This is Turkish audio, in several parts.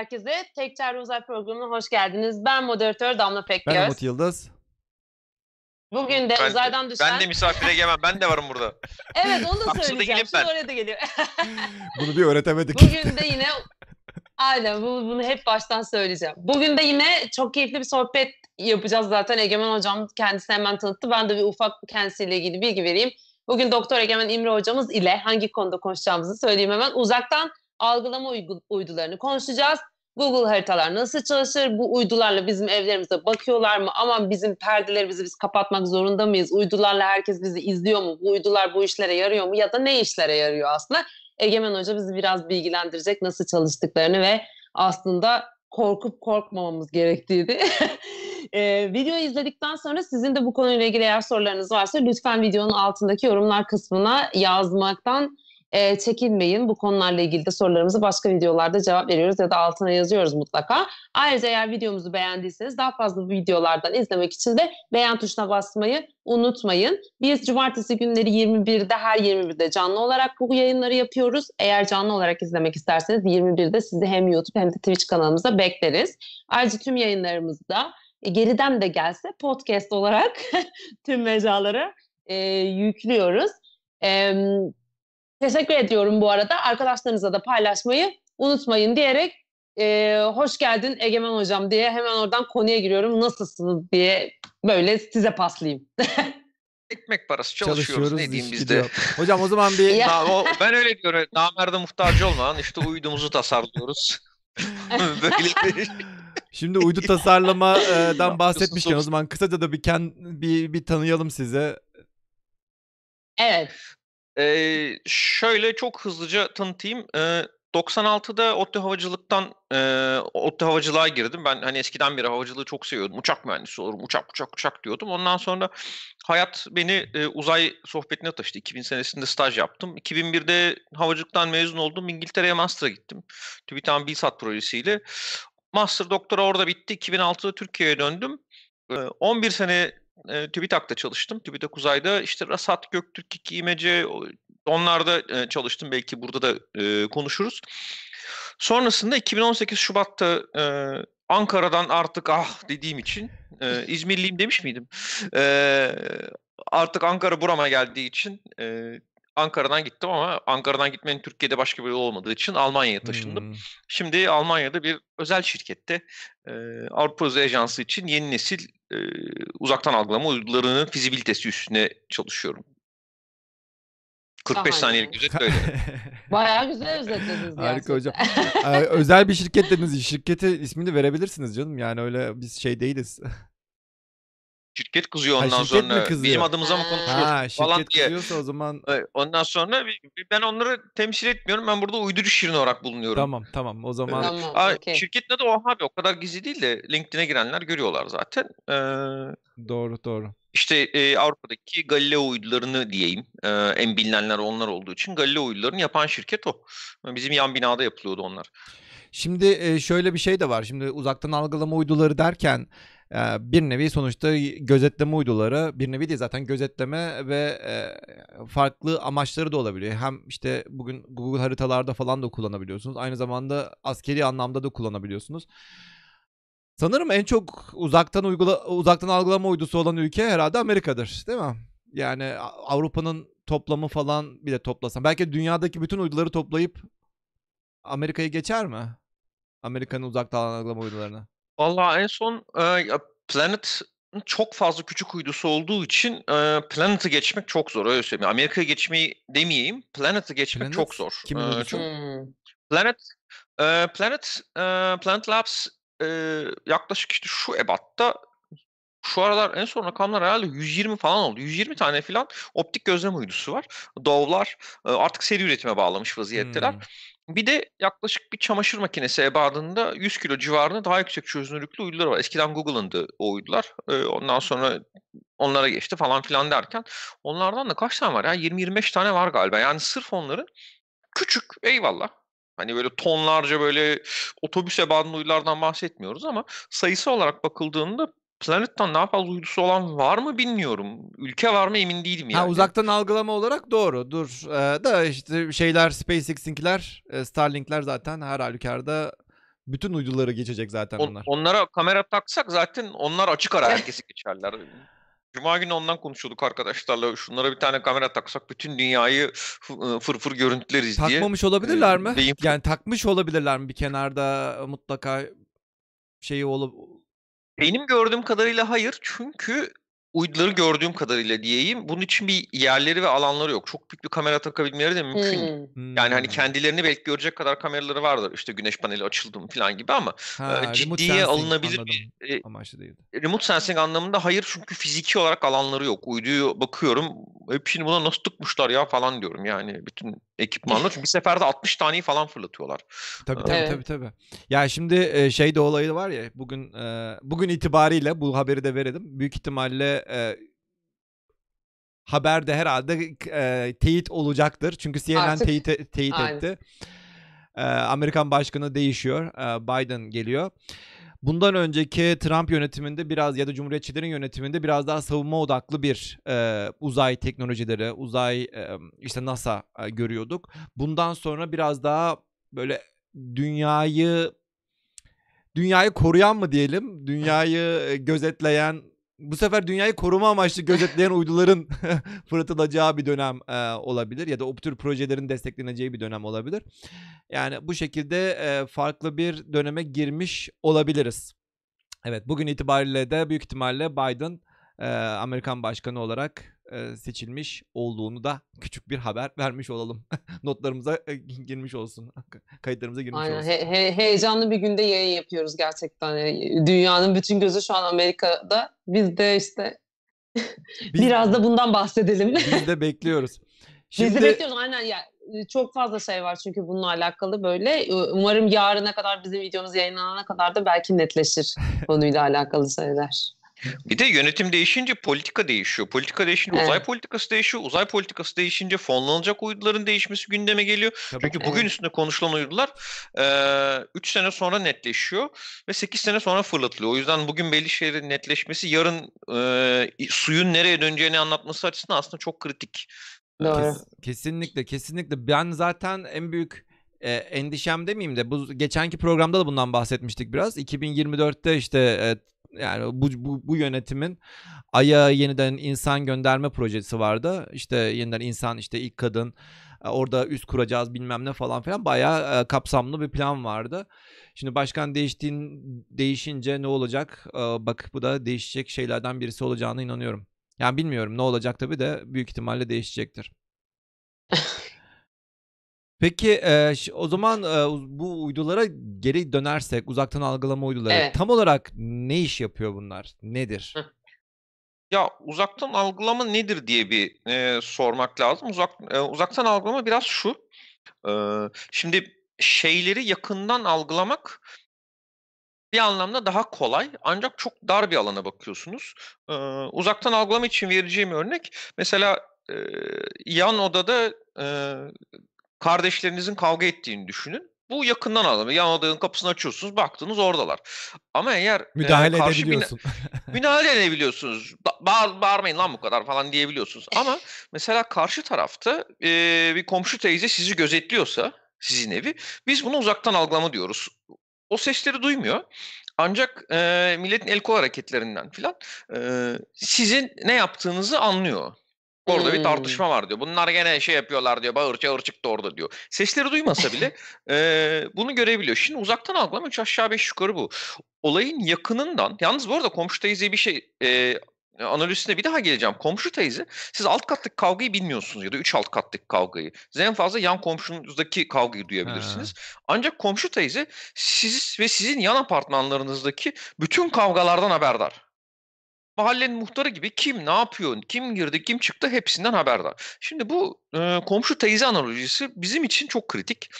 herkese. Tek Çağrı Uzay Programı'na hoş geldiniz. Ben moderatör Damla Pekgöz. Ben Umut Yıldız. Bugün de ben, uzaydan düşen... Ben de misafire gelmem. Ben de varım burada. evet onu da söyleyeceğim. Şimdi oraya da geliyor. Bunu bir öğretemedik. Bugün de yine... Aynen bunu hep baştan söyleyeceğim. Bugün de yine çok keyifli bir sohbet yapacağız zaten. Egemen Hocam kendisini hemen tanıttı. Ben de bir ufak kendisiyle ilgili bilgi vereyim. Bugün Doktor Egemen İmre hocamız ile hangi konuda konuşacağımızı söyleyeyim hemen. Uzaktan algılama uydularını konuşacağız. Google haritalar nasıl çalışır? Bu uydularla bizim evlerimize bakıyorlar mı? Aman bizim perdelerimizi biz kapatmak zorunda mıyız? Uydularla herkes bizi izliyor mu? Bu uydular bu işlere yarıyor mu? Ya da ne işlere yarıyor aslında? Egemen Hoca bizi biraz bilgilendirecek nasıl çalıştıklarını ve aslında korkup korkmamamız gerektiğini. e, ee, videoyu izledikten sonra sizin de bu konuyla ilgili eğer sorularınız varsa lütfen videonun altındaki yorumlar kısmına yazmaktan e, çekinmeyin. Bu konularla ilgili de sorularımızı başka videolarda cevap veriyoruz ya da altına yazıyoruz mutlaka. Ayrıca eğer videomuzu beğendiyseniz daha fazla bu videolardan izlemek için de beğen tuşuna basmayı unutmayın. Biz cumartesi günleri 21'de her 21'de canlı olarak bu yayınları yapıyoruz. Eğer canlı olarak izlemek isterseniz 21'de sizi hem YouTube hem de Twitch kanalımıza bekleriz. Ayrıca tüm yayınlarımızda e, geriden de gelse podcast olarak tüm mecralara e, yüklüyoruz. E, Teşekkür ediyorum bu arada. Arkadaşlarınıza da paylaşmayı unutmayın diyerek e, hoş geldin Egemen Hocam diye hemen oradan konuya giriyorum. Nasılsınız diye böyle size paslayayım. Ekmek parası çalışıyoruz, çalışıyoruz ne diyeyim bizde. Hocam o zaman bir... ya. o, ben öyle diyorum. Namerde muhtacı olmayan işte uydumuzu tasarlıyoruz. böyle bir... Şimdi uydu tasarlamadan bahsetmişken o zaman kısaca da bir, kend, bir, bir tanıyalım size. Evet. Ee, şöyle çok hızlıca tanıtayım. Ee, 96'da ODTÜ Havacılık'tan e, ODTÜ Havacılığa girdim. Ben hani eskiden beri havacılığı çok seviyordum. Uçak mühendisi olurum, uçak uçak uçak diyordum. Ondan sonra hayat beni e, uzay sohbetine taşıdı. 2000 senesinde staj yaptım. 2001'de havacılıktan mezun oldum. İngiltere'ye master'a gittim. TÜBİTAK'ın BİSAT projesiyle. Master doktora orada bitti. 2006'da Türkiye'ye döndüm. E, 11 sene e, TÜBİTAK'ta çalıştım. TÜBİTAK Uzay'da işte Rasat, Göktürk, İki İmece onlarda e, çalıştım. Belki burada da e, konuşuruz. Sonrasında 2018 Şubat'ta e, Ankara'dan artık ah dediğim için e, İzmirliyim demiş miydim? E, artık Ankara burama geldiği için e, Ankara'dan gittim ama Ankara'dan gitmenin Türkiye'de başka bir yolu olmadığı için Almanya'ya taşındım. Hmm. Şimdi Almanya'da bir özel şirkette e, Avrupa Özel Ajansı için yeni nesil e, uzaktan algılama uydularının fizibilitesi üstüne çalışıyorum. 45 Aha, saniyelik özet böyle. Bayağı güzel özetlediniz Harika hocam. özel bir şirket dediniz. Şirketi ismini verebilirsiniz canım. Yani öyle biz şey değiliz. Şirket kızıyor ondan ha, şirket sonra. Kızıyor? Bizim adımıza mı konuşuyorsun falan diye. kızıyorsa o zaman. Ondan sonra ben onları temsil etmiyorum. Ben burada uydurucu şirin olarak bulunuyorum. Tamam tamam o zaman. Tamam, Aa, okay. Şirketin adı oha abi o kadar gizli değil de LinkedIn'e girenler görüyorlar zaten. Ee, doğru doğru. İşte e, Avrupa'daki Galileo uydularını diyeyim. E, en bilinenler onlar olduğu için Galileo uydularını yapan şirket o. Bizim yan binada yapılıyordu onlar. Şimdi e, şöyle bir şey de var. Şimdi uzaktan algılama uyduları derken ee, bir nevi sonuçta gözetleme uyduları bir nevi değil zaten gözetleme ve e, farklı amaçları da olabiliyor. Hem işte bugün Google haritalarda falan da kullanabiliyorsunuz. Aynı zamanda askeri anlamda da kullanabiliyorsunuz. Sanırım en çok uzaktan uygula uzaktan algılama uydusu olan ülke herhalde Amerika'dır, değil mi? Yani Avrupa'nın toplamı falan bile toplasam belki dünyadaki bütün uyduları toplayıp Amerika'yı geçer mi? Amerika'nın uzaktan algılama uydularını. Valla en son e, Planet çok fazla küçük uydusu olduğu için e, Planet'ı geçmek çok zor öyle söyleyeyim. Amerika'ya geçmeyi demeyeyim. Planet'ı geçmek Planet? çok zor. Kim e, çok... Hmm. Planet e, Planet e, Planet Labs e, yaklaşık işte şu ebatta şu aralar en son rakamlar herhalde 120 falan oldu. 120 tane falan optik gözlem uydusu var. Dovlar artık seri üretime bağlamış vaziyetteler. Hmm. Bir de yaklaşık bir çamaşır makinesi ebadında 100 kilo civarında daha yüksek çözünürlüklü uydular var. Eskiden Google'ındı o uydular. Ee, ondan sonra onlara geçti falan filan derken onlardan da kaç tane var ya? 20-25 tane var galiba. Yani sırf onların küçük eyvallah. Hani böyle tonlarca böyle otobüs ebadında uydulardan bahsetmiyoruz ama sayısı olarak bakıldığında Planet'ten ne yapar uydusu olan var mı bilmiyorum. Ülke var mı emin değilim yani. Ha, uzaktan algılama olarak doğru. Dur. Ee, da işte şeyler SpaceX'inkiler, e, Starlink'ler zaten her halükarda bütün uyduları geçecek zaten On, onlar. Onlara kamera taksak zaten onlar açık ara herkesi geçerler. Cuma günü ondan konuşuyorduk arkadaşlarla. Şunlara bir tane kamera taksak bütün dünyayı fırfır e, fır görüntüleriz Takmamış diye. Takmamış olabilirler ee, mi? Deyim. Yani takmış olabilirler mi bir kenarda mutlaka şeyi olup benim gördüğüm kadarıyla hayır. Çünkü uyduları gördüğüm kadarıyla diyeyim. Bunun için bir yerleri ve alanları yok. Çok büyük bir kamera takabilmeleri de mümkün. Hmm. Yani hani hmm. kendilerini belki görecek kadar kameraları vardır. İşte güneş paneli açıldı mı falan gibi ama ha, e, ciddiye alınabilir anladım. bir e, amaçlı Remote sensing anlamında hayır çünkü fiziki olarak alanları yok. Uyduyu bakıyorum hepsini buna nasıl tıkmışlar ya falan diyorum yani bütün ekipmanla. Çünkü bir seferde 60 taneyi falan fırlatıyorlar. Tabii ee, tabii evet. tabii tabii. Ya şimdi e, şey de olayı var ya bugün bugün itibariyle bu haberi de verelim. Büyük ihtimalle e, haberde herhalde e, teyit olacaktır. Çünkü CNN Artık, teyit, e, teyit etti. E, Amerikan başkanı değişiyor. E, Biden geliyor. Bundan önceki Trump yönetiminde biraz ya da Cumhuriyetçilerin yönetiminde biraz daha savunma odaklı bir e, uzay teknolojileri, uzay e, işte NASA e, görüyorduk. Bundan sonra biraz daha böyle dünyayı dünyayı koruyan mı diyelim, dünyayı gözetleyen bu sefer dünyayı koruma amaçlı gözetleyen uyduların fırlatılacağı bir dönem e, olabilir ya da o tür projelerin destekleneceği bir dönem olabilir. Yani bu şekilde e, farklı bir döneme girmiş olabiliriz. Evet bugün itibariyle de büyük ihtimalle Biden e, Amerikan başkanı olarak seçilmiş olduğunu da küçük bir haber vermiş olalım. Notlarımıza girmiş olsun. Kayıtlarımıza girmiş Aynen. olsun. He, he, heyecanlı bir günde yayın yapıyoruz gerçekten. E, dünyanın bütün gözü şu an Amerika'da. Biz de işte biz, biraz da bundan bahsedelim. biz de bekliyoruz. Şimdi... Biz de bekliyoruz aynen. Yani e, çok fazla şey var çünkü bununla alakalı böyle. Umarım yarına kadar bizim videomuz yayınlanana kadar da belki netleşir konuyla alakalı şeyler. Bir de yönetim değişince politika değişiyor. Politika değişince evet. uzay politikası değişiyor. Uzay politikası değişince fonlanacak uyduların değişmesi gündeme geliyor. Tabii. Çünkü bugün evet. üstünde konuşulan uydular 3 e, sene sonra netleşiyor ve 8 sene sonra fırlatılıyor. O yüzden bugün belli şeylerin netleşmesi yarın e, suyun nereye döneceğini anlatması açısından aslında çok kritik. Kes, kesinlikle kesinlikle ben zaten en büyük e, endişem demeyeyim de bu geçenki programda da bundan bahsetmiştik biraz. 2024'te işte e, yani bu, bu, bu yönetimin Ay'a yeniden insan gönderme projesi vardı. İşte yeniden insan işte ilk kadın e, orada üst kuracağız bilmem ne falan filan bayağı e, kapsamlı bir plan vardı. Şimdi başkan değiştiğin değişince ne olacak? E, bak bu da değişecek şeylerden birisi olacağına inanıyorum. Yani bilmiyorum ne olacak tabii de büyük ihtimalle değişecektir. Peki e, o zaman e, bu uydulara geri dönersek uzaktan algılama uyduları evet. tam olarak ne iş yapıyor bunlar? Nedir? Ya uzaktan algılama nedir diye bir e, sormak lazım. Uzak e, uzaktan algılama biraz şu. E, şimdi şeyleri yakından algılamak bir anlamda daha kolay ancak çok dar bir alana bakıyorsunuz. Ee, uzaktan algılama için vereceğim örnek mesela e, yan odada e, kardeşlerinizin kavga ettiğini düşünün. Bu yakından alalım. Yan odanın kapısını açıyorsunuz, baktınız oradalar. Ama eğer müdahale e, karşı edebiliyorsun. Bina, müdahale edebiliyorsunuz. Bağır, bağırmayın lan bu kadar falan diyebiliyorsunuz. Ama mesela karşı tarafta e, bir komşu teyze sizi gözetliyorsa sizin evi, biz bunu uzaktan algılama diyoruz. O sesleri duymuyor. Ancak e, milletin el kol hareketlerinden filan e, sizin ne yaptığınızı anlıyor. Orada hmm. bir tartışma var diyor. Bunlar gene şey yapıyorlar diyor. Bağır çağır çıktı orada diyor. Sesleri duymasa bile e, bunu görebiliyor. Şimdi uzaktan algılama 3 aşağı 5 yukarı bu. Olayın yakınından yalnız bu arada komşu teyze bir şey e, analizine bir daha geleceğim. Komşu teyze siz alt kattaki kavgayı bilmiyorsunuz ya da üç alt kattaki kavgayı. Siz en fazla yan komşunuzdaki kavgayı duyabilirsiniz. Ha. Ancak komşu teyze siz ve sizin yan apartmanlarınızdaki bütün kavgalardan haberdar mahallenin muhtarı gibi kim ne yapıyor, kim girdi, kim çıktı hepsinden haberdar. Şimdi bu e, komşu teyze analojisi bizim için çok kritik.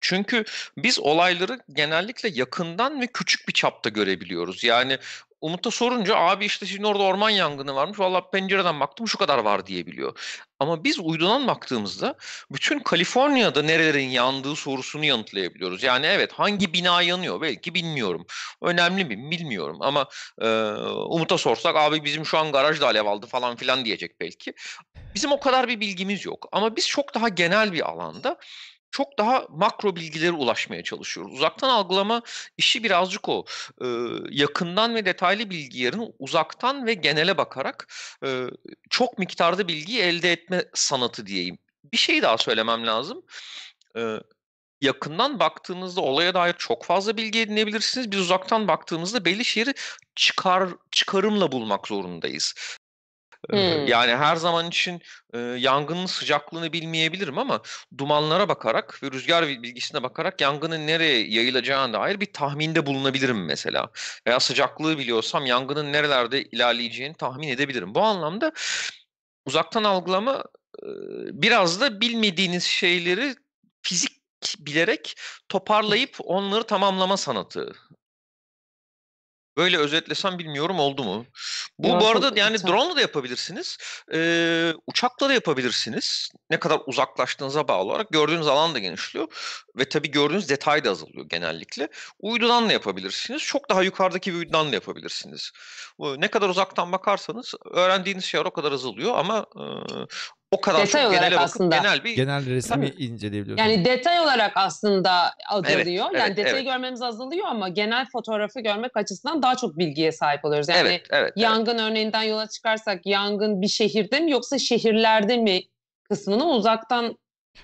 Çünkü biz olayları genellikle yakından ve küçük bir çapta görebiliyoruz. Yani Umut'a sorunca abi işte şimdi orada orman yangını varmış. Valla pencereden baktım şu kadar var diyebiliyor. Ama biz uydudan baktığımızda bütün Kaliforniya'da nerelerin yandığı sorusunu yanıtlayabiliyoruz. Yani evet hangi bina yanıyor belki bilmiyorum. Önemli mi bilmiyorum ama e, Umut'a sorsak abi bizim şu an garaj da alev aldı falan filan diyecek belki. Bizim o kadar bir bilgimiz yok ama biz çok daha genel bir alanda çok daha makro bilgilere ulaşmaya çalışıyoruz. Uzaktan algılama işi birazcık o. E, yakından ve detaylı bilgi yerine uzaktan ve genele bakarak e, çok miktarda bilgiyi elde etme sanatı diyeyim. Bir şey daha söylemem lazım. E, yakından baktığınızda olaya dair çok fazla bilgi edinebilirsiniz. Biz uzaktan baktığımızda belli şeyleri çıkar çıkarımla bulmak zorundayız. Hmm. Yani her zaman için e, yangının sıcaklığını bilmeyebilirim ama dumanlara bakarak ve rüzgar bilgisine bakarak yangının nereye yayılacağına dair bir tahminde bulunabilirim mesela. Veya sıcaklığı biliyorsam yangının nerelerde ilerleyeceğini tahmin edebilirim. Bu anlamda uzaktan algılama e, biraz da bilmediğiniz şeyleri fizik bilerek toparlayıp onları tamamlama sanatı Böyle özetlesem bilmiyorum oldu mu? Bu, ya bu arada çok, yani drone drone'la da yapabilirsiniz. Ee, uçakla da yapabilirsiniz. Ne kadar uzaklaştığınıza bağlı olarak gördüğünüz alan da genişliyor. Ve tabii gördüğünüz detay da azalıyor genellikle. Uydudan da yapabilirsiniz. Çok daha yukarıdaki bir uydudan da yapabilirsiniz. Ne kadar uzaktan bakarsanız öğrendiğiniz şeyler o kadar azalıyor ama e, o kadar detay çok olarak genel aslında genel bir genel resmi Tabii. inceleyebiliyorsun. Yani detay olarak aslında azalıyor. Evet, yani evet, detayı evet. görmemiz azalıyor ama genel fotoğrafı görmek açısından daha çok bilgiye sahip oluyoruz. Yani evet, evet, yangın evet. örneğinden yola çıkarsak yangın bir şehirde mi yoksa şehirlerde mi kısmını uzaktan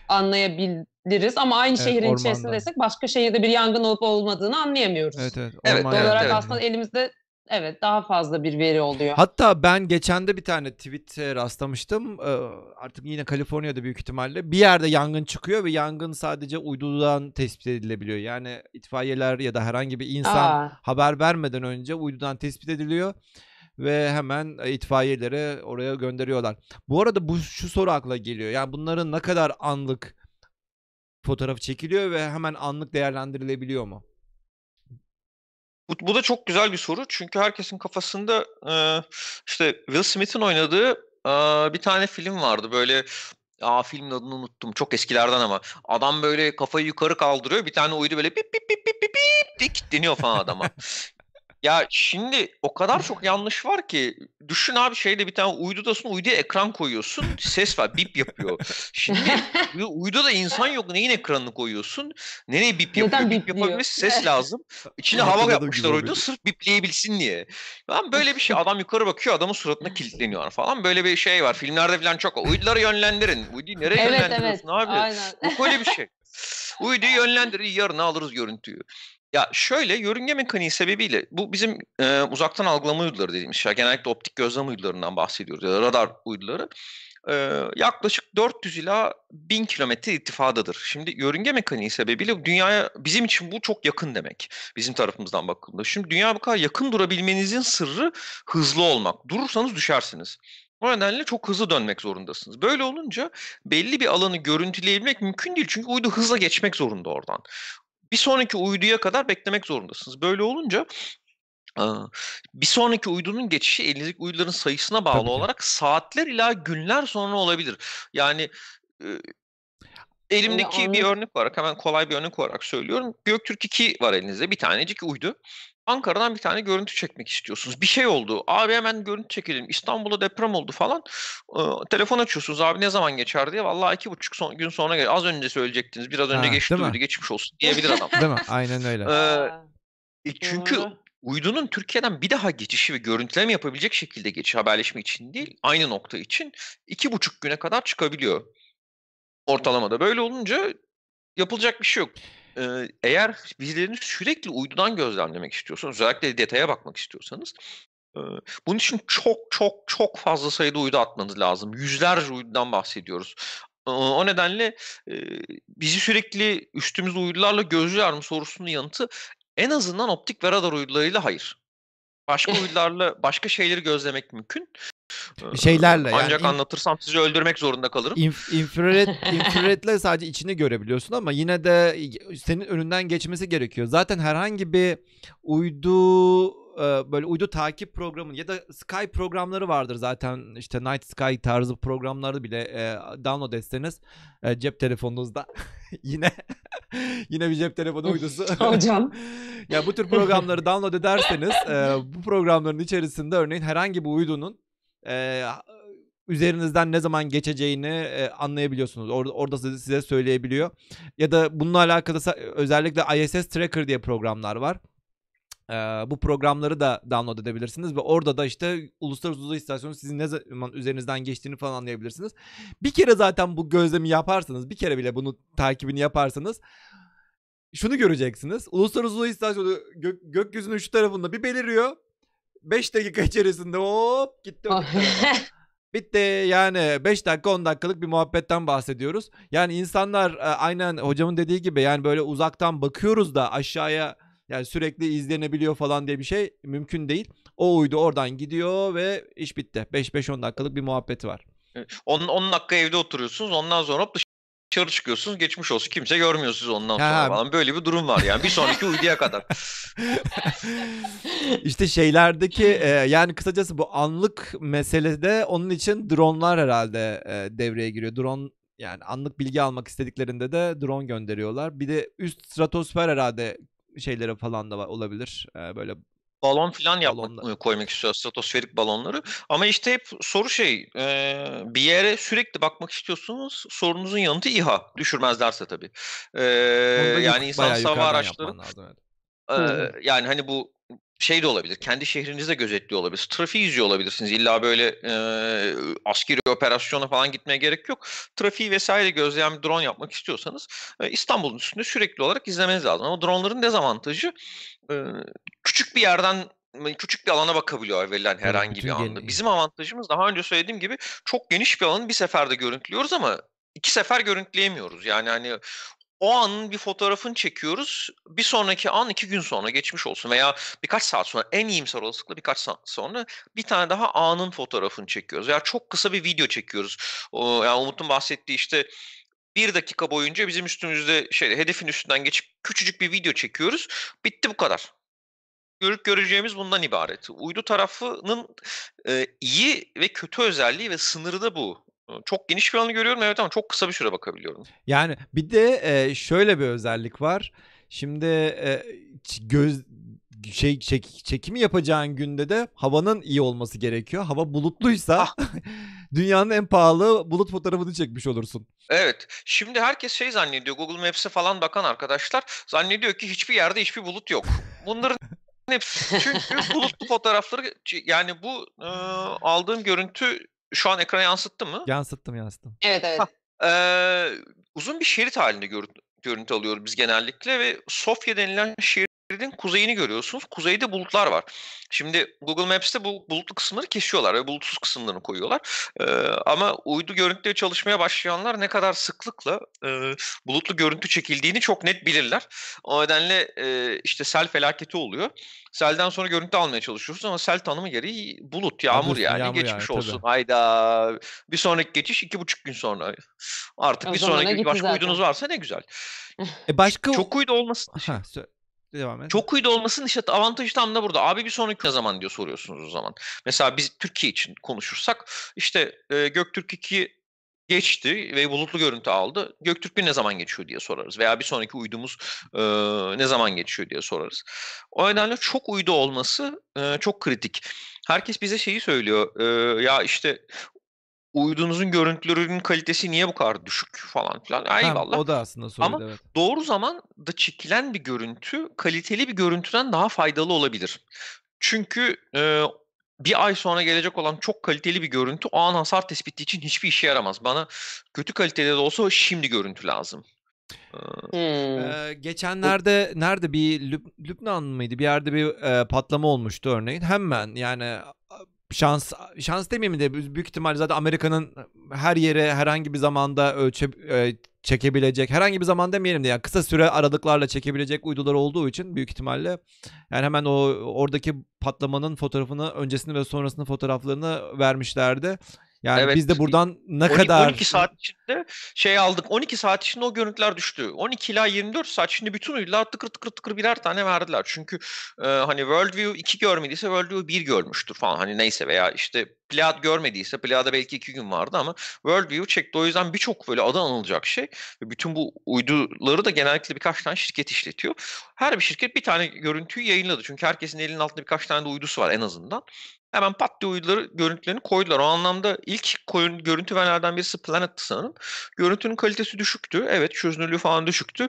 anlayabiliriz ama aynı evet, şehrin ormanda. içerisindeysek başka şehirde bir yangın olup olmadığını anlayamıyoruz. Evet evet. Orman evet, olarak evet. aslında elimizde Evet daha fazla bir veri oluyor. Hatta ben geçen de bir tane tweet rastlamıştım. Ee, artık yine Kaliforniya'da büyük ihtimalle. Bir yerde yangın çıkıyor ve yangın sadece uydudan tespit edilebiliyor. Yani itfaiyeler ya da herhangi bir insan Aa. haber vermeden önce uydudan tespit ediliyor ve hemen e, itfaiyeleri oraya gönderiyorlar. Bu arada bu şu soru akla geliyor. Yani bunların ne kadar anlık fotoğraf çekiliyor ve hemen anlık değerlendirilebiliyor mu? Bu, bu da çok güzel bir soru. Çünkü herkesin kafasında e, işte Will Smith'in oynadığı e, bir tane film vardı. Böyle a filmin adını unuttum. Çok eskilerden ama. Adam böyle kafayı yukarı kaldırıyor. Bir tane uydu böyle bip bip bip bip bip bip diye kilitleniyor falan adama. Ya şimdi o kadar çok yanlış var ki düşün abi şeyde bir tane uydudasın uyduya ekran koyuyorsun ses var bip yapıyor. Şimdi uyduda insan yok neyin ekranını koyuyorsun nereye bip yapıyor Neden bip, bip yapabilir ses lazım. İçine hava yapmışlar uydu sırf bipleyebilsin diye. Lan böyle bir şey adam yukarı bakıyor adamın suratına kilitleniyor falan böyle bir şey var filmlerde falan çok uyduları yönlendirin uyduyu nereye evet, yönlendiriyorsun evet. abi? Aynen. Yok öyle bir şey. Uyduyu yönlendirir yarına alırız görüntüyü. Ya şöyle yörünge mekaniği sebebiyle bu bizim e, uzaktan algılama uyduları dediğimiz şey. Genellikle optik gözlem uydularından bahsediyoruz ya da radar uyduları. E, yaklaşık 400 ila 1000 kilometre irtifadadır. Şimdi yörünge mekaniği sebebiyle dünyaya bizim için bu çok yakın demek. Bizim tarafımızdan bakıldığında. Şimdi dünya bu kadar yakın durabilmenizin sırrı hızlı olmak. Durursanız düşersiniz. O nedenle çok hızlı dönmek zorundasınız. Böyle olunca belli bir alanı görüntüleyebilmek mümkün değil. Çünkü uydu hızla geçmek zorunda oradan bir sonraki uyduya kadar beklemek zorundasınız. Böyle olunca bir sonraki uydunun geçişi elinizdeki uyduların sayısına bağlı Tabii. olarak saatler ila günler sonra olabilir. Yani elimdeki bir örnek olarak hemen kolay bir örnek olarak söylüyorum. Göktürk 2 var elinizde bir tanecik uydu. Ankara'dan bir tane görüntü çekmek istiyorsunuz. Bir şey oldu. Abi hemen görüntü çekelim. İstanbul'da deprem oldu falan. Ee, telefon açıyorsunuz. Abi ne zaman geçer diye. Vallahi iki buçuk son, gün sonra gelir. Az önce söyleyecektiniz. Biraz önce ha, geçti duydu. Geçmiş olsun diyebilir adam. değil mi? Aynen öyle. Ee, e, çünkü uydunun Türkiye'den bir daha geçişi ve görüntüleme yapabilecek şekilde geçiş haberleşme için değil. Aynı nokta için iki buçuk güne kadar çıkabiliyor. Ortalamada böyle olunca yapılacak bir şey yok eğer bizlerin sürekli uydudan gözlemlemek istiyorsanız, özellikle detaya bakmak istiyorsanız bunun için çok çok çok fazla sayıda uydu atmanız lazım. Yüzlerce uydudan bahsediyoruz. o nedenle bizi sürekli üstümüzde uydularla gözlüyor mu sorusunun yanıtı en azından optik ve radar uydularıyla hayır. Başka eh. uydularla başka şeyleri gözlemek mümkün. Ee, şeylerle. Ancak yani in... anlatırsam sizi öldürmek zorunda kalırım. İnf infrared, infraredle sadece içini görebiliyorsun ama yine de senin önünden geçmesi gerekiyor. Zaten herhangi bir uydu e, böyle uydu takip programı ya da Sky programları vardır zaten işte Night Sky tarzı programları bile e, download etseniz e, cep telefonunuzda yine yine bir cep telefonu uydusu. Hocam. ya bu tür programları download ederseniz bu programların içerisinde örneğin herhangi bir uydunun e, üzerinizden ne zaman geçeceğini e, anlayabiliyorsunuz. Or- orada size söyleyebiliyor. Ya da bununla alakalı özellikle ISS Tracker diye programlar var. E, bu programları da download edebilirsiniz ve orada da işte uluslararası uzay İstasyonu sizin ne zaman üzerinizden geçtiğini falan anlayabilirsiniz. Bir kere zaten bu gözlemi yaparsanız, bir kere bile bunu takibini yaparsanız şunu göreceksiniz. Uluslararası uzay İstasyonu gök, gökyüzünün şu tarafında bir beliriyor. 5 dakika içerisinde hop gitti. Bitti yani 5 dakika 10 dakikalık bir muhabbetten bahsediyoruz. Yani insanlar e, aynen hocamın dediği gibi yani böyle uzaktan bakıyoruz da aşağıya yani sürekli izlenebiliyor falan diye bir şey mümkün değil. O uydu oradan gidiyor ve iş bitti. 5-5-10 dakikalık bir muhabbeti var. 10, 10 dakika evde oturuyorsunuz ondan sonra hop dışarı çıkıyorsunuz geçmiş olsun kimse görmüyor sizi ondan sonra ha. falan. Böyle bir durum var yani bir sonraki uyduya kadar. işte şeylerdeki e, yani kısacası bu anlık meselede onun için dronlar herhalde e, devreye giriyor. Drone yani anlık bilgi almak istediklerinde de drone gönderiyorlar. Bir de üst stratosfer herhalde şeylere falan da var, olabilir. E, böyle balon falan yapmak Balonlar. koymak istiyor stratosferik balonları. Ama işte hep soru şey e, bir yere sürekli bakmak istiyorsunuz sorunuzun yanıtı İHA. Düşürmezlerse tabii. E, yani insan hava araçları lazım, evet. e, yani hani bu şey de olabilir. Kendi şehrinizde gözetliyor olabilir. Trafiği izliyor olabilirsiniz. İlla böyle e, askeri operasyona falan gitmeye gerek yok. Trafiği vesaire gözleyen bir drone yapmak istiyorsanız e, İstanbul'un üstünde sürekli olarak izlemeniz lazım. Ama dronların dezavantajı e, küçük bir yerden küçük bir alana bakabiliyor verilen herhangi bir anda. Bizim avantajımız daha önce söylediğim gibi çok geniş bir alanı bir seferde görüntülüyoruz ama iki sefer görüntüleyemiyoruz. Yani hani o anın bir fotoğrafını çekiyoruz. Bir sonraki an iki gün sonra geçmiş olsun veya birkaç saat sonra en iyimser olasılıkla birkaç saat sonra bir tane daha anın fotoğrafını çekiyoruz. Veya çok kısa bir video çekiyoruz. O, yani Umut'un bahsettiği işte bir dakika boyunca bizim üstümüzde şey hedefin üstünden geçip küçücük bir video çekiyoruz. Bitti bu kadar. Görüp göreceğimiz bundan ibaret. Uydu tarafının e, iyi ve kötü özelliği ve sınırı da bu. Çok geniş bir alanı görüyorum evet ama çok kısa bir süre bakabiliyorum. Yani bir de şöyle bir özellik var. Şimdi göz şey çek, çekimi yapacağın günde de havanın iyi olması gerekiyor. Hava bulutluysa ah! dünyanın en pahalı bulut fotoğrafını çekmiş olursun. Evet. Şimdi herkes şey zannediyor. Google Maps'e falan bakan arkadaşlar zannediyor ki hiçbir yerde hiçbir bulut yok. Bunların hepsi. Çünkü bulutlu fotoğrafları yani bu e, aldığım görüntü şu an ekrana yansıttı mı? Yansıttım yansıttım. Evet evet. Ha, ee, uzun bir şerit halinde görüntü, görüntü alıyoruz biz genellikle ve Sofya denilen şehir gridin kuzeyini görüyorsunuz. Kuzeyde bulutlar var. Şimdi Google Maps'te bu bulutlu kısımları kesiyorlar ve bulutsuz kısımlarını koyuyorlar. E, ama uydu görüntüyle çalışmaya başlayanlar ne kadar sıklıkla e, bulutlu görüntü çekildiğini çok net bilirler. O nedenle e, işte sel felaketi oluyor. Selden sonra görüntü almaya çalışıyorsunuz ama sel tanımı gereği bulut, yağmur Bulutsun, yani yağmur geçmiş yani, olsun. Tabii. Hayda. Bir sonraki geçiş iki buçuk gün sonra. Artık o bir sonraki başka zaten. uydunuz varsa ne güzel. e başka... Çok uydu olmasın. Ha, Devam et. Çok uydu olmasının işte avantajı tam da burada. Abi bir sonraki ne zaman diyor soruyorsunuz o zaman. Mesela biz Türkiye için konuşursak işte e, Göktürk 2 geçti ve bulutlu görüntü aldı. Göktürk 1 ne zaman geçiyor diye sorarız. Veya bir sonraki uydumuz e, ne zaman geçiyor diye sorarız. O nedenle çok uydu olması e, çok kritik. Herkes bize şeyi söylüyor. E, ya işte uydunuzun görüntülerinin kalitesi niye bu kadar düşük falan filan. Ha, O da aslında soru. Ama evet. doğru zaman da çekilen bir görüntü kaliteli bir görüntüden daha faydalı olabilir. Çünkü e, bir ay sonra gelecek olan çok kaliteli bir görüntü o an hasar tespiti için hiçbir işe yaramaz. Bana kötü kalitede de olsa şimdi görüntü lazım. Ee, hmm. Ee, geçenlerde nerede bir Lüb- Lübnan mıydı? Bir yerde bir e, patlama olmuştu örneğin. Hemen yani şans şans demeyeyim de büyük ihtimalle zaten Amerika'nın her yere herhangi bir zamanda ölçe e, çekebilecek herhangi bir zaman demeyelim de yani kısa süre aralıklarla çekebilecek uydular olduğu için büyük ihtimalle yani hemen o oradaki patlamanın fotoğrafını öncesini ve sonrasını fotoğraflarını vermişlerdi. Yani evet. biz de buradan ne 12, kadar... 12 saat içinde şey aldık. 12 saat içinde o görüntüler düştü. 12 ila 24 saat şimdi bütün uydular tıkır tıkır tıkır birer tane verdiler. Çünkü e, hani Worldview 2 görmediyse Worldview 1 görmüştür falan. Hani neyse veya işte Pleiad görmediyse Pleiad'a belki iki gün vardı ama Worldview çekti. O yüzden birçok böyle adı anılacak şey. ve Bütün bu uyduları da genellikle birkaç tane şirket işletiyor. Her bir şirket bir tane görüntüyü yayınladı. Çünkü herkesin elinin altında birkaç tane de uydusu var en azından hemen pat diye uyduları görüntülerini koydular. O anlamda ilk koyun, görüntü verenlerden birisi Planet'tı sanırım. Görüntünün kalitesi düşüktü. Evet çözünürlüğü falan düşüktü.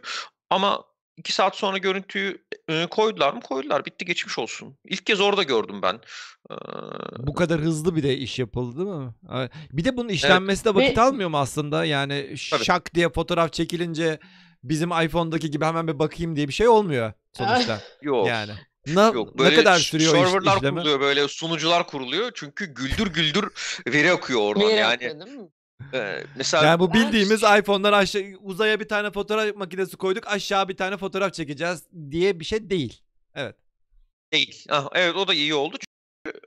Ama iki saat sonra görüntüyü e, koydular mı? Koydular. Bitti geçmiş olsun. İlk kez orada gördüm ben. Ee... Bu kadar hızlı bir de iş yapıldı değil mi? Bir de bunun işlenmesi evet. de vakit Ve... almıyor mu aslında? Yani Tabii. şak diye fotoğraf çekilince bizim iPhone'daki gibi hemen bir bakayım diye bir şey olmuyor sonuçta. Yok. Yani. Ne, Yok, böyle ne kadar sürüyor serverlar işleme? kuruluyor böyle sunucular kuruluyor çünkü güldür güldür veri akıyor oradan Veri yani. akıyor, değil Ee, mesela Yani bu bildiğimiz şey iPhone'dan aşağı uzaya bir tane fotoğraf makinesi koyduk aşağı bir tane fotoğraf çekeceğiz diye bir şey değil. Evet. değil. Ah, evet o da iyi oldu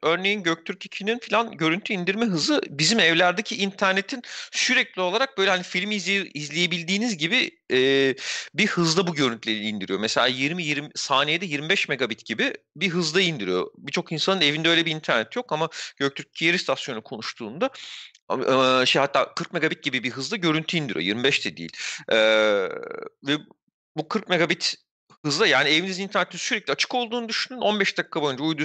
örneğin Göktürk 2'nin falan görüntü indirme hızı bizim evlerdeki internetin sürekli olarak böyle hani filmi izley- izleyebildiğiniz gibi e, bir hızda bu görüntüleri indiriyor. Mesela 20 20 saniyede 25 megabit gibi bir hızda indiriyor. Birçok insanın evinde öyle bir internet yok ama Göktürk yer istasyonu konuştuğunda e, şey hatta 40 megabit gibi bir hızda görüntü indiriyor. 25 de değil. E, ve bu 40 megabit hızla yani eviniz internetin sürekli açık olduğunu düşünün. 15 dakika boyunca uydu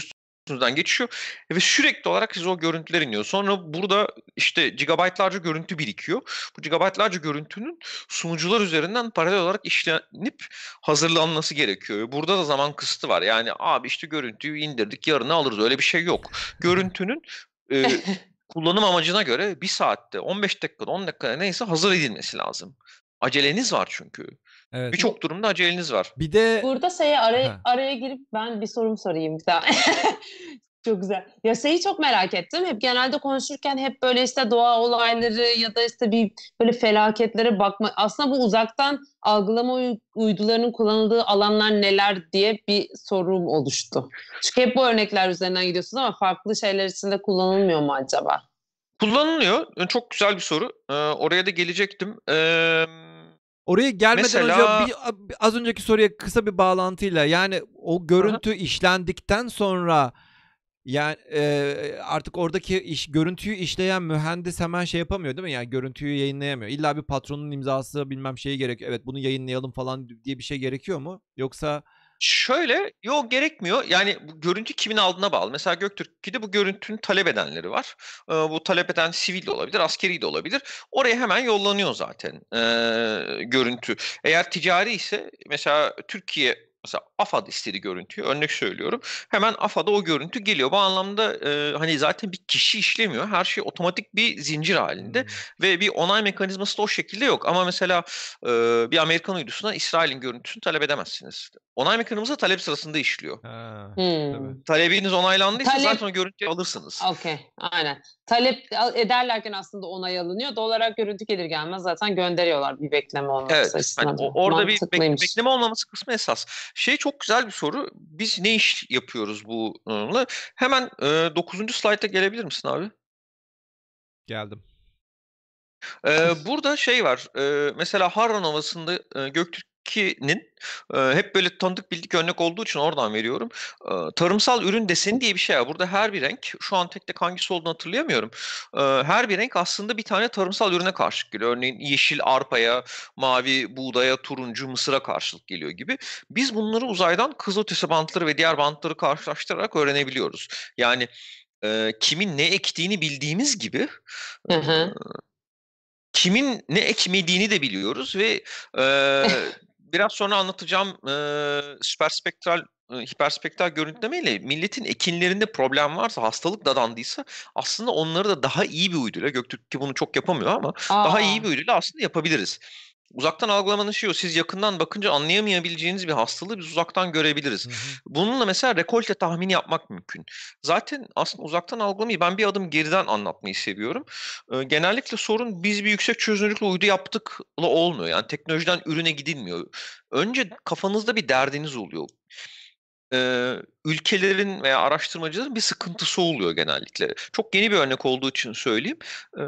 üstünüzden geçiyor e, ve sürekli olarak size o görüntüler iniyor. Sonra burada işte gigabaytlarca görüntü birikiyor. Bu gigabaytlarca görüntünün sunucular üzerinden paralel olarak işlenip hazırlanması gerekiyor. E, burada da zaman kısıtı var. Yani abi işte görüntüyü indirdik yarın alırız öyle bir şey yok. Görüntünün e, kullanım amacına göre bir saatte 15 dakikada 10 dakikada neyse hazır edilmesi lazım. Aceleniz var çünkü. Evet. Birçok durumda aceleniz var. Bir de burada şeye araya, araya girip ben bir sorum sorayım bir daha. Çok güzel. Ya şeyi çok merak ettim. Hep genelde konuşurken hep böyle işte doğa olayları ya da işte bir böyle felaketlere bakma. Aslında bu uzaktan algılama uydularının kullanıldığı alanlar neler diye bir sorum oluştu. Çünkü hep bu örnekler üzerinden gidiyorsunuz ama farklı şeyler içinde kullanılmıyor mu acaba? Kullanılıyor. Çok güzel bir soru. Ee, oraya da gelecektim. Ee, Oraya gelmeden Mesela... önce bir, az önceki soruya kısa bir bağlantıyla yani o görüntü Aha. işlendikten sonra yani e, artık oradaki iş görüntüyü işleyen mühendis hemen şey yapamıyor değil mi? Yani görüntüyü yayınlayamıyor. İlla bir patronun imzası bilmem şeyi gerekiyor. Evet bunu yayınlayalım falan diye bir şey gerekiyor mu? Yoksa Şöyle yok gerekmiyor. Yani bu görüntü kimin aldığına bağlı. Mesela Göktürk'te bu görüntünün talep edenleri var. E, bu talep eden sivil de olabilir, askeri de olabilir. Oraya hemen yollanıyor zaten e, görüntü. Eğer ticari ise mesela Türkiye mesela AFAD istediği görüntüyü örnek söylüyorum. Hemen AFAD'a o görüntü geliyor. Bu anlamda e, hani zaten bir kişi işlemiyor. Her şey otomatik bir zincir halinde hmm. ve bir onay mekanizması da o şekilde yok. Ama mesela e, bir Amerikan uydusundan İsrail'in görüntüsünü talep edemezsiniz. Onay mekanizması talep sırasında işliyor. Ha, hmm. Talebiniz onaylandıysa talep... zaten o görüntüyü alırsınız. Okey, aynen talep ederlerken aslında onay alınıyor. Doğal olarak görüntü gelir gelmez zaten gönderiyorlar bir bekleme olmaması evet, Hani orada bir bek- bekleme olmaması kısmı esas. Şey çok güzel bir soru. Biz ne iş yapıyoruz bununla? Hemen e, 9. slayta gelebilir misin abi? Geldim. Ee, burada şey var. E, mesela Harran Havası'nda e, Göktürk 2'nin e, hep böyle tanıdık bildik örnek olduğu için oradan veriyorum. E, tarımsal ürün deseni diye bir şey var. Burada her bir renk, şu an tek tek hangisi olduğunu hatırlayamıyorum. E, her bir renk aslında bir tane tarımsal ürüne karşılık geliyor. Örneğin yeşil arpaya, mavi buğdaya, turuncu mısıra karşılık geliyor gibi. Biz bunları uzaydan kız ötesi bantları ve diğer bantları karşılaştırarak öğrenebiliyoruz. Yani e, kimin ne ektiğini bildiğimiz gibi hı hı. kimin ne ekmediğini de biliyoruz ve e, biraz sonra anlatacağım e, süperspektral hiperspektral görüntülemeyle milletin ekinlerinde problem varsa, hastalık dadandıysa aslında onları da daha iyi bir uyduyla, Göktürk ki bunu çok yapamıyor ama Aa. daha iyi bir uyduyla aslında yapabiliriz. Uzaktan algılamanın şeyi o. Siz yakından bakınca anlayamayabileceğiniz bir hastalığı biz uzaktan görebiliriz. Hı hı. Bununla mesela rekolte tahmini yapmak mümkün. Zaten aslında uzaktan algılamayı ben bir adım geriden anlatmayı seviyorum. Ee, genellikle sorun biz bir yüksek çözünürlüklü uydu yaptıkla olmuyor. Yani teknolojiden ürüne gidilmiyor. Önce kafanızda bir derdiniz oluyor e, ülkelerin veya araştırmacıların bir sıkıntısı oluyor genellikle. Çok yeni bir örnek olduğu için söyleyeyim. E,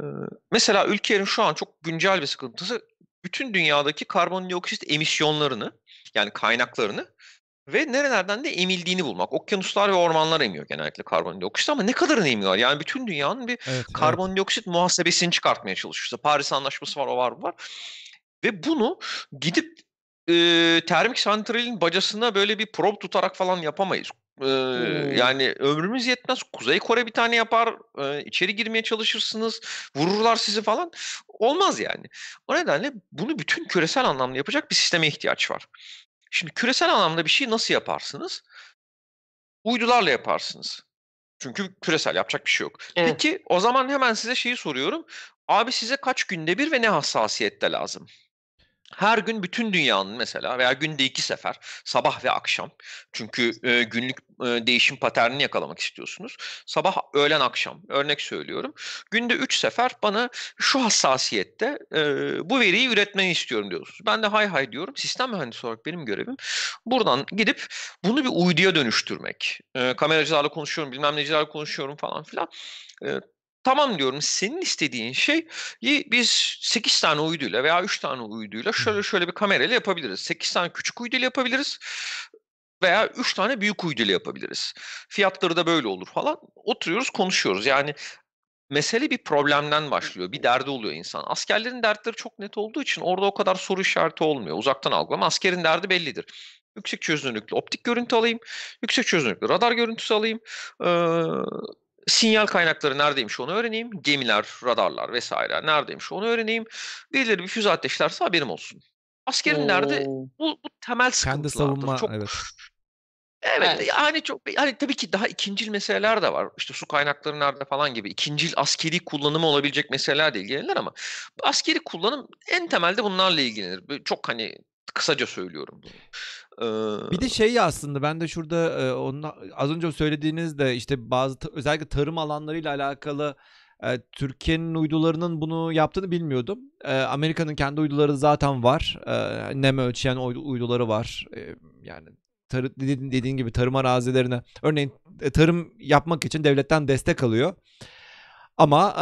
mesela ülkelerin şu an çok güncel bir sıkıntısı bütün dünyadaki karbondioksit emisyonlarını yani kaynaklarını ve nerelerden de emildiğini bulmak. Okyanuslar ve ormanlar emiyor genellikle karbondioksit ama ne kadarını emiyorlar? Yani bütün dünyanın bir evet, karbondioksit evet. muhasebesini çıkartmaya çalışıyorsa Paris Anlaşması var, o var, bu var. Ve bunu gidip e, termik santralin bacasına böyle bir prob tutarak falan yapamayız. Ee, hmm. Yani ömrümüz yetmez. Kuzey Kore bir tane yapar. E, içeri girmeye çalışırsınız. Vururlar sizi falan. Olmaz yani. O nedenle bunu bütün küresel anlamda yapacak bir sisteme ihtiyaç var. Şimdi küresel anlamda bir şey nasıl yaparsınız? Uydularla yaparsınız. Çünkü küresel yapacak bir şey yok. Evet. Peki o zaman hemen size şeyi soruyorum. Abi size kaç günde bir ve ne hassasiyette lazım? her gün bütün dünyanın mesela veya günde iki sefer sabah ve akşam çünkü e, günlük e, değişim paternini yakalamak istiyorsunuz. Sabah, öğlen, akşam örnek söylüyorum. Günde üç sefer bana şu hassasiyette e, bu veriyi üretmeni istiyorum diyorsunuz. Ben de hay hay diyorum. Sistem mühendisi olarak benim görevim buradan gidip bunu bir uyduya dönüştürmek. E, kameracılarla konuşuyorum, bilmem necilerle konuşuyorum falan filan. E, Tamam diyorum senin istediğin şey, e, biz 8 tane uyduyla veya 3 tane uyduyla şöyle şöyle bir kamerayla yapabiliriz. 8 tane küçük uyduyla yapabiliriz veya 3 tane büyük uyduyla yapabiliriz. Fiyatları da böyle olur falan. Oturuyoruz konuşuyoruz. Yani mesele bir problemden başlıyor. Bir derdi oluyor insan. Askerlerin dertleri çok net olduğu için orada o kadar soru işareti olmuyor. Uzaktan algılama. Askerin derdi bellidir. Yüksek çözünürlüklü optik görüntü alayım. Yüksek çözünürlüklü radar görüntüsü alayım. Ee, sinyal kaynakları neredeymiş onu öğreneyim. Gemiler, radarlar vesaire neredeymiş onu öğreneyim. Birileri bir füze ateşlerse haberim olsun. Askerin Oo. nerede? Bu, bu temel sıkıntılardır. Kendi savunma, çok, evet. Evet, evet yani çok yani tabii ki daha ikincil meseleler de var. İşte su kaynakları nerede falan gibi ikincil askeri kullanımı olabilecek meseleler de ilgilenirler ama askeri kullanım en temelde bunlarla ilgilenir. Çok hani kısaca söylüyorum bunu. Bir de şey ya aslında ben de şurada e, onun az önce söylediğiniz de işte bazı özellikle tarım alanlarıyla alakalı Türkiye'nin uydularının bunu yaptığını bilmiyordum. Amerika'nın kendi uyduları zaten var. nem ölçen uyduları var. yani tar- dediğin, gibi tarım arazilerine örneğin e, tarım yapmak için devletten destek alıyor. Ama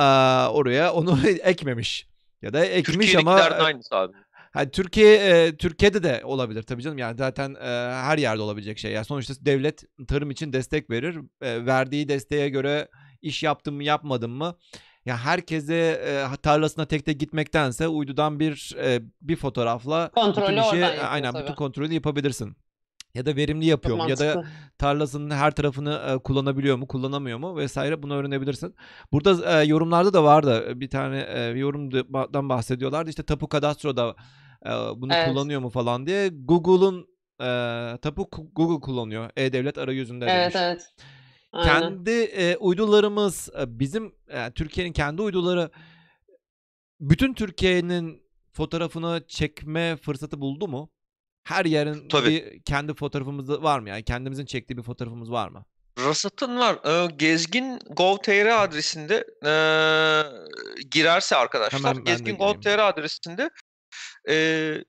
oraya onu ekmemiş. Ya da ekmiş Türkiye'dekilerin ama aynısı abi hani Türkiye e, Türkiye'de de olabilir tabii canım. Yani zaten e, her yerde olabilecek şey. Yani sonuçta devlet tarım için destek verir. E, verdiği desteğe göre iş yaptım mı yapmadım mı? Ya herkese e, tarlasına tek tek gitmektense uydudan bir e, bir fotoğrafla kontrolü işi, aynen tabii. bütün kontrolünü yapabilirsin ya da verimli yapıyor mu ya da tarlasının her tarafını e, kullanabiliyor mu kullanamıyor mu vesaire bunu öğrenebilirsin. Burada e, yorumlarda da vardı e, bir tane e, yorumdan bahsediyorlardı işte tapu kadastroda e, bunu evet. kullanıyor mu falan diye Google'un e, tapu Google kullanıyor e-devlet arayüzünde evet, demiş. Evet Aynen. Kendi e, uydularımız e, bizim e, Türkiye'nin kendi uyduları bütün Türkiye'nin fotoğrafını çekme fırsatı buldu mu? Her yerin Tabii. bir kendi fotoğrafımız var mı? Yani kendimizin çektiği bir fotoğrafımız var mı? Rasat'ın var. Ee, Gezgin Gov.tr adresinde e, girerse arkadaşlar Hemen Gezgin gireyim. Gov.tr adresinde e, ee,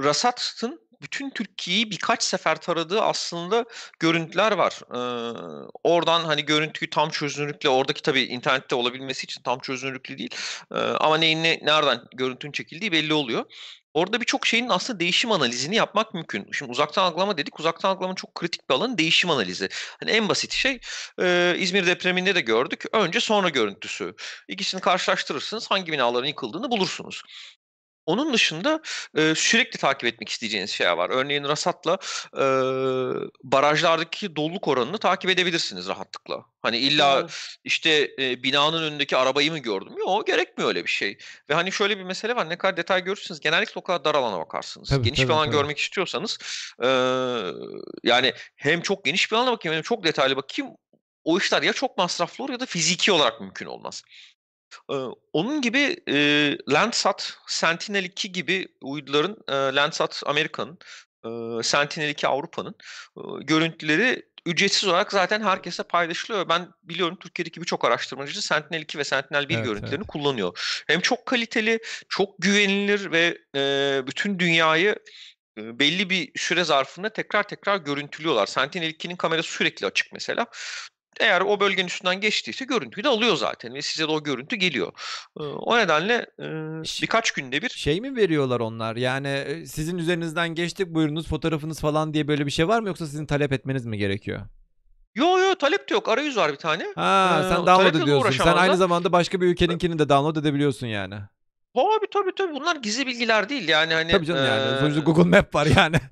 Rasat'ın bütün Türkiye'yi birkaç sefer taradığı aslında görüntüler var. Ee, oradan hani görüntüyü tam çözünürlükle oradaki tabii internette olabilmesi için tam çözünürlüklü değil. Ee, ama neyin ne, nereden görüntünün çekildiği belli oluyor. Orada birçok şeyin aslında değişim analizini yapmak mümkün. Şimdi uzaktan algılama dedik. Uzaktan algılamanın çok kritik bir alanı değişim analizi. Hani en basit şey e, İzmir depreminde de gördük. Önce sonra görüntüsü. İkisini karşılaştırırsınız. Hangi binaların yıkıldığını bulursunuz. Onun dışında e, sürekli takip etmek isteyeceğiniz şey var. Örneğin Rasat'la e, barajlardaki doluluk oranını takip edebilirsiniz rahatlıkla. Hani illa evet. işte e, binanın önündeki arabayı mı gördüm? Yok gerekmiyor öyle bir şey. Ve hani şöyle bir mesele var. Ne kadar detay görürsünüz genellikle o kadar dar alana bakarsınız. Tabii, geniş tabii, bir alan tabii. görmek istiyorsanız e, yani hem çok geniş bir alana bakayım hem çok detaylı bakayım. O işler ya çok masraflı olur ya da fiziki olarak mümkün olmaz onun gibi, eee, Landsat, Sentinel-2 gibi uyduların, eee, Landsat Amerika'nın, eee, Sentinel-2 Avrupa'nın, eee, görüntüleri ücretsiz olarak zaten herkese paylaşılıyor. Ben biliyorum Türkiye'deki birçok araştırmacı Sentinel-2 ve Sentinel-1 Evet, evet. görüntülerini kullanıyor. Hem çok kaliteli, çok güvenilir ve, eee, bütün dünyayı, belli bir süre zarfında tekrar tekrar görüntülüyorlar. Sentinel-2'nin kamerası sürekli açık mesela eğer o bölgenin üstünden geçtiyse görüntüyü de alıyor zaten ve size de o görüntü geliyor. Ee, o nedenle e, birkaç günde bir şey mi veriyorlar onlar? Yani e, sizin üzerinizden geçtik buyurunuz fotoğrafınız falan diye böyle bir şey var mı yoksa sizin talep etmeniz mi gerekiyor? Yo yo talep de yok. Arayüz var bir tane. Ha ee, sen download ediyorsun. Sen aynı zamanda başka bir ülkeninkini ee de download edebiliyorsun yani. Tabii tabii tabii bunlar gizli bilgiler değil yani hani. Tabii canım yani. Sonuçta Google Map var yani.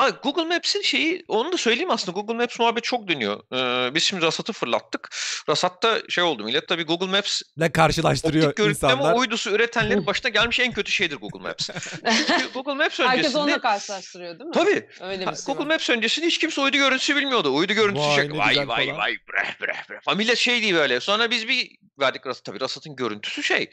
Ay, Google Maps'in şeyi onu da söyleyeyim aslında Google Maps muhabbet çok dönüyor. Ee, biz şimdi Rasat'ı fırlattık. Rasat'ta şey oldu millet tabii Google Maps ile karşılaştırıyor optik insanlar. uydusu üretenlerin başına gelmiş en kötü şeydir Google Maps. Google Maps öncesinde Herkes onunla karşılaştırıyor değil mi? Tabii. Öyle bir şey Google var. Maps öncesinde hiç kimse uydu görüntüsü bilmiyordu. Uydu görüntüsü vay şey, vay, vay vay vay breh breh breh. Millet şey değil böyle. Sonra biz bir verdik Tabii Rasat'ın görüntüsü şey.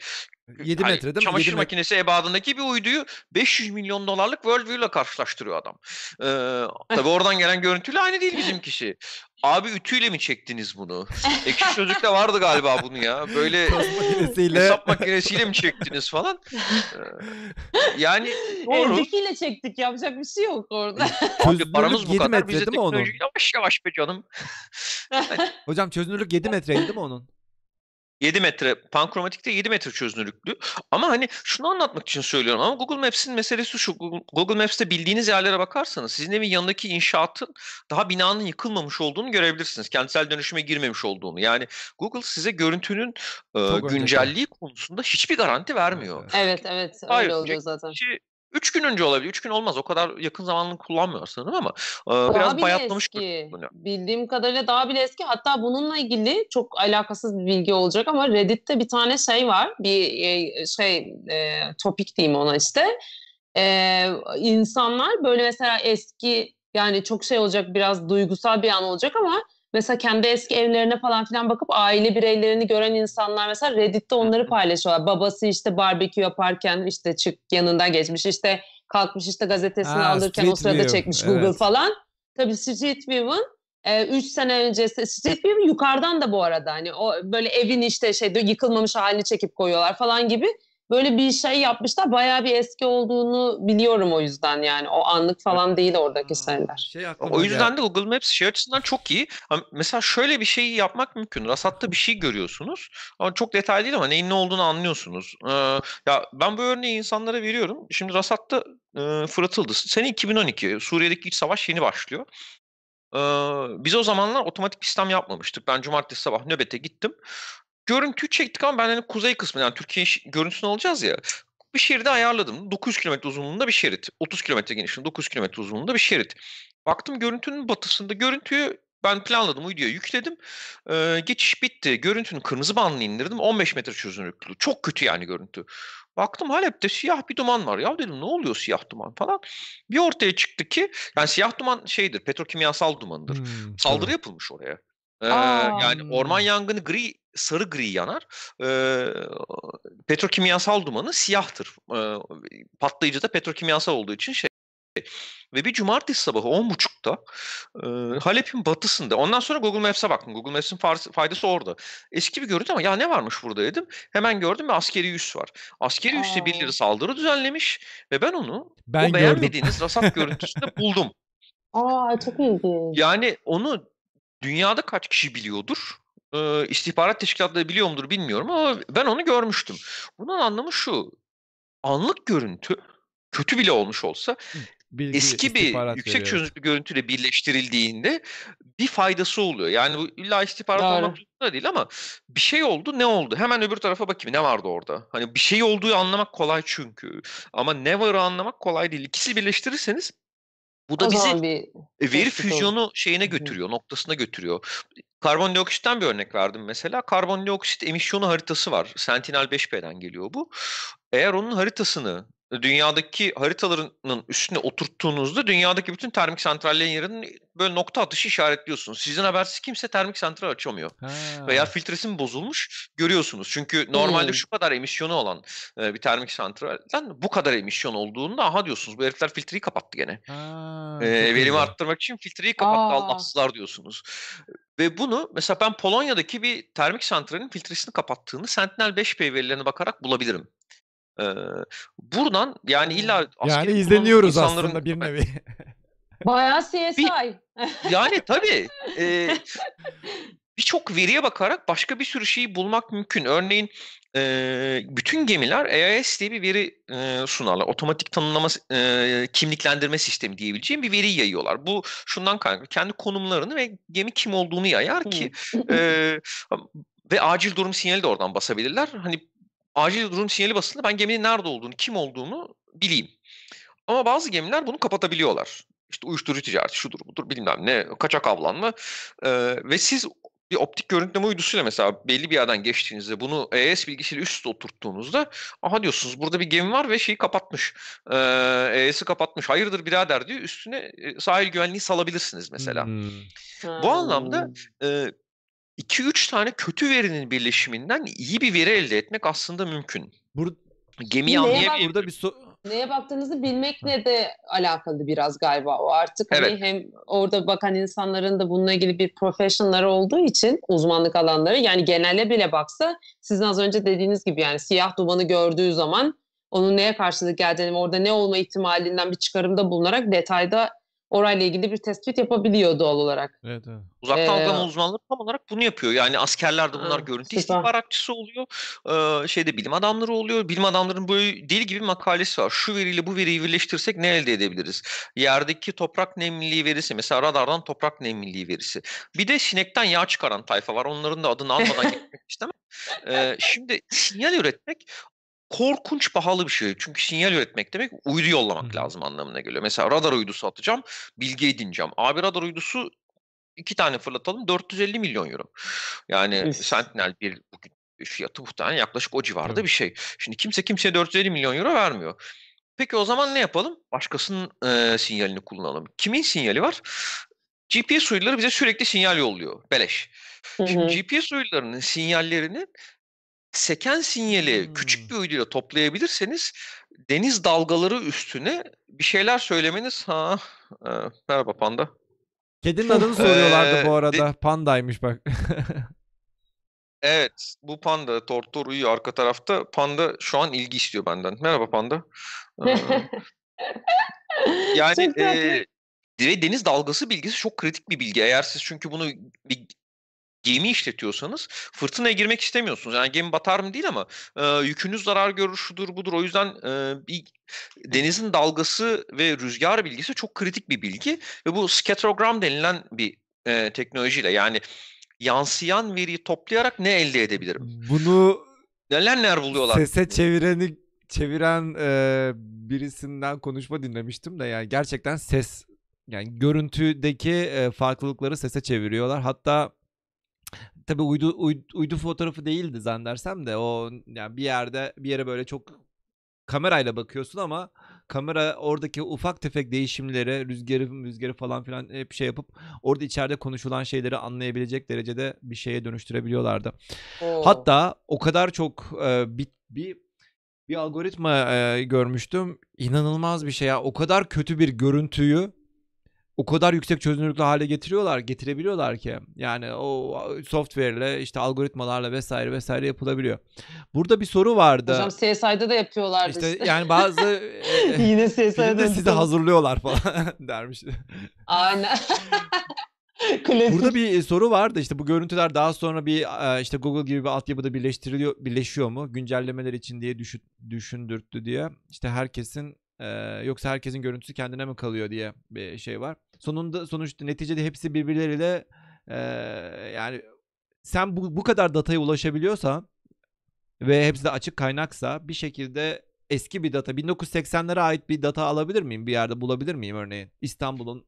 7 hani metre değil mi? Çamaşır 7 makinesi metre. ebadındaki bir uyduyu 500 milyon dolarlık World View ile karşılaştırıyor adam. Ee, tabii oradan gelen görüntüyle aynı değil bizim kişi. Abi ütüyle mi çektiniz bunu? Ekşi Sözlük'te vardı galiba bunu ya. Böyle makinesiyle. hesap makinesiyle mi çektiniz falan. Ee, yani doğru. Eldekiyle çektik yapacak bir şey yok orada. Abi paramız bu kadar. Metre, Bize teknoloji onun? yavaş yavaş be canım. Hocam çözünürlük 7 metreydi değil mi onun? 7 metre pankromatikte 7 metre çözünürlüklü. Ama hani şunu anlatmak için söylüyorum ama Google Maps'in meselesi şu. Google, Maps'te bildiğiniz yerlere bakarsanız sizin evin yanındaki inşaatın daha binanın yıkılmamış olduğunu görebilirsiniz. Kentsel dönüşüme girmemiş olduğunu. Yani Google size görüntünün e, güncelliği konusunda hiçbir garanti vermiyor. Evet evet öyle Hayır, oluyor zaten. Kişi Üç gün önce olabilir. Üç gün olmaz. O kadar yakın zamanını kullanmıyor sanırım ama e, daha biraz bayatlamış gibi. Hani Bildiğim kadarıyla daha bile eski. Hatta bununla ilgili çok alakasız bir bilgi olacak ama Reddit'te bir tane şey var. Bir e, şey e, topik diyeyim ona işte. E, insanlar böyle mesela eski yani çok şey olacak biraz duygusal bir an olacak ama mesela kendi eski evlerine falan filan bakıp aile bireylerini gören insanlar mesela Reddit'te onları paylaşıyorlar. Babası işte barbekü yaparken işte çık yanından geçmiş işte kalkmış işte gazetesini Aa, alırken o sırada View. çekmiş Google falan. Tabii Street View'un 3 e, sene önce Street View yukarıdan da bu arada hani o böyle evin işte şey yıkılmamış halini çekip koyuyorlar falan gibi Böyle bir şey yapmışlar. Bayağı bir eski olduğunu biliyorum o yüzden yani. O anlık falan değil oradaki şeyler. Hmm, şey o yüzden de Google Maps şey açısından çok iyi. Mesela şöyle bir şey yapmak mümkün. Rasatta bir şey görüyorsunuz. Ama çok detaylı değil ama neyin ne olduğunu anlıyorsunuz. Ee, ya ben bu örneği insanlara veriyorum. Şimdi Rasatta e, fırlatıldı. Sene 2012. Suriye'deki iç savaş yeni başlıyor. Ee, biz o zamanlar otomatik sistem yapmamıştık. Ben cumartesi sabah nöbete gittim. Görüntü çektik ama ben hani kuzey kısmı yani Türkiye görüntüsünü alacağız ya. Bir şeridi ayarladım. 900 km uzunluğunda bir şerit. 30 km genişliğinde 900 km uzunluğunda bir şerit. Baktım görüntünün batısında görüntüyü ben planladım videoyu yükledim. Ee, geçiş bitti. Görüntünün kırmızı bandını indirdim. 15 metre çözünürlüklü. Çok kötü yani görüntü. Baktım Halep'te siyah bir duman var. Ya dedim ne oluyor siyah duman falan. Bir ortaya çıktı ki yani siyah duman şeydir petrokimyasal dumanıdır. Hmm, Saldırı evet. yapılmış oraya. Ee, yani orman yangını gri sarı gri yanar. E, petrokimyasal dumanı siyahtır. E, patlayıcı da petrokimyasal olduğu için şey ve bir cumartesi sabahı 10.30'da e, Halep'in batısında ondan sonra Google Maps'a baktım. Google Maps'in faydası orada. Eski bir görüntü ama ya ne varmış burada dedim. Hemen gördüm Bir askeri üs var. Askeri Aa. üste birileri saldırı düzenlemiş ve ben onu ben o beğenmediğiniz rasat görüntüsünde buldum. Aa çok ilginç. Yani onu dünyada kaç kişi biliyordur? e, istihbarat teşkilatları biliyor mudur bilmiyorum ama ben onu görmüştüm. Bunun anlamı şu. Anlık görüntü kötü bile olmuş olsa Bilgi, eski bir yüksek çözünürlüklü görüntüyle birleştirildiğinde bir faydası oluyor. Yani bu illa istihbarat olmak zorunda değil ama bir şey oldu ne oldu? Hemen öbür tarafa bakayım ne vardı orada? Hani bir şey olduğu anlamak kolay çünkü. Ama ne varı anlamak kolay değil. İkisi birleştirirseniz bu da bizi bir e, veri füzyonu olur. şeyine götürüyor, noktasına götürüyor. Karbondioksitten bir örnek verdim mesela. Karbondioksit emisyonu haritası var. Sentinel 5P'den geliyor bu. Eğer onun haritasını dünyadaki haritalarının üstüne oturttuğunuzda dünyadaki bütün termik santrallerin yerini böyle nokta atışı işaretliyorsunuz. Sizin habersiz kimse termik santral açamıyor. Ha. Veya filtresi bozulmuş görüyorsunuz. Çünkü normalde hmm. şu kadar emisyonu olan e, bir termik santralden bu kadar emisyon olduğunda aha diyorsunuz bu herifler filtreyi kapattı gene. Ha, e, verimi arttırmak için filtreyi kapattı Allahsızlar diyorsunuz. Ve bunu mesela ben Polonya'daki bir termik santralin filtresini kapattığını Sentinel 5P verilerine bakarak bulabilirim. Ee, buradan yani illa yani izleniyoruz insanların... aslında bir nevi. Bayağı CSI. Bir, yani tabii. E, Birçok veriye bakarak başka bir sürü şeyi bulmak mümkün. Örneğin e, bütün gemiler AIS diye bir veri e, sunarlar. Otomatik tanımlama e, kimliklendirme sistemi diyebileceğim bir veri yayıyorlar. Bu şundan kaynaklı. Kendi konumlarını ve gemi kim olduğunu yayar ki e, ve acil durum sinyali de oradan basabilirler. Hani acil durum sinyali basıldı. Ben geminin nerede olduğunu, kim olduğunu bileyim. Ama bazı gemiler bunu kapatabiliyorlar. İşte uyuşturucu ticareti şudur budur bilmem ne kaçak avlanma. Ee, ve siz bir optik görüntüleme uydusuyla mesela belli bir yerden geçtiğinizde bunu ES bilgisiyle üst üste oturttuğunuzda aha diyorsunuz burada bir gemi var ve şeyi kapatmış. Ee, ES'i kapatmış. Hayırdır birader diyor. Üstüne sahil güvenliği salabilirsiniz mesela. Hmm. Bu anlamda e, 2-3 tane kötü verinin birleşiminden iyi bir veri elde etmek aslında mümkün. Bur gemi anlayabilir. Burada bir so neye baktığınızı bilmekle de alakalı biraz galiba o artık. Hani evet. Hani hem orada bakan insanların da bununla ilgili bir profesyonelleri olduğu için uzmanlık alanları yani genele bile baksa sizin az önce dediğiniz gibi yani siyah dumanı gördüğü zaman onun neye karşılık geldiğini orada ne olma ihtimalinden bir çıkarımda bulunarak detayda orayla ilgili bir tespit yapabiliyor doğal olarak. Evet, evet. Uzaktan ee, uzmanları tam olarak bunu yapıyor. Yani askerlerde ee, bunlar hı, görüntü süper. istihbaratçısı oluyor. Ee, şeyde bilim adamları oluyor. Bilim adamlarının böyle deli gibi makalesi var. Şu veriyle bu veriyi birleştirsek ne elde edebiliriz? Yerdeki toprak nemliliği verisi mesela radardan toprak nemliliği verisi. Bir de sinekten yağ çıkaran tayfa var. Onların da adını almadan geçmek istemem. Ee, şimdi sinyal üretmek korkunç pahalı bir şey. Çünkü sinyal üretmek demek uydu yollamak lazım anlamına geliyor. Mesela radar uydusu atacağım, bilgi edineceğim. Abi radar uydusu iki tane fırlatalım 450 milyon euro. Yani Üf. Sentinel bir bugün fiyatı muhtemelen yaklaşık o civarda evet. bir şey. Şimdi kimse kimseye 450 milyon euro vermiyor. Peki o zaman ne yapalım? Başkasının e, sinyalini kullanalım. Kimin sinyali var? GPS uyduları bize sürekli sinyal yolluyor. Beleş. Hı hı. Şimdi GPS uydularının sinyallerinin seken sinyali hmm. küçük bir uyduyla toplayabilirseniz deniz dalgaları üstüne bir şeyler söylemeniz ha e, merhaba panda. Kedinin adını soruyorlardı e, bu arada. De... Pandaymış bak. evet bu panda tortor uyuyor arka tarafta. Panda şu an ilgi istiyor benden. Merhaba panda. E, yani e, ve deniz dalgası bilgisi çok kritik bir bilgi. Eğer siz çünkü bunu bir gemi işletiyorsanız fırtınaya girmek istemiyorsunuz. Yani gemi batar mı değil ama e, yükünüz zarar görür şudur budur. O yüzden e, bir denizin dalgası ve rüzgar bilgisi çok kritik bir bilgi ve bu scatterogram denilen bir e, teknolojiyle yani yansıyan veriyi toplayarak ne elde edebilirim? Bunu neler neler buluyorlar? Sese çevireni çeviren e, birisinden konuşma dinlemiştim de yani gerçekten ses yani görüntüdeki e, farklılıkları sese çeviriyorlar. Hatta tabi uydu, uydu, uydu fotoğrafı değildi zannedersem de o yani bir yerde bir yere böyle çok kamerayla bakıyorsun ama kamera oradaki ufak tefek değişimlere, rüzgarı, rüzgarı falan filan hep şey yapıp orada içeride konuşulan şeyleri anlayabilecek derecede bir şeye dönüştürebiliyorlardı. Oo. Hatta o kadar çok e, bir, bir bir algoritma e, görmüştüm. İnanılmaz bir şey ya. O kadar kötü bir görüntüyü o kadar yüksek çözünürlüklü hale getiriyorlar, getirebiliyorlar ki. Yani o software ile işte algoritmalarla vesaire vesaire yapılabiliyor. Burada bir soru vardı. Hocam CSI'da da yapıyorlar İşte, işte. yani bazı e, e, yine CSI'da sizi hazırlıyorlar falan dermiş. Aynen. Klasik. Burada bir soru vardı işte bu görüntüler daha sonra bir işte Google gibi bir altyapıda birleştiriliyor birleşiyor mu güncellemeler için diye düşün, düşündürttü diye. işte herkesin yoksa herkesin görüntüsü kendine mi kalıyor diye bir şey var. Sonunda sonuçta neticede hepsi birbirleriyle e, yani sen bu, bu kadar dataya ulaşabiliyorsa ve hepsi de açık kaynaksa bir şekilde eski bir data 1980'lere ait bir data alabilir miyim bir yerde bulabilir miyim örneğin İstanbul'un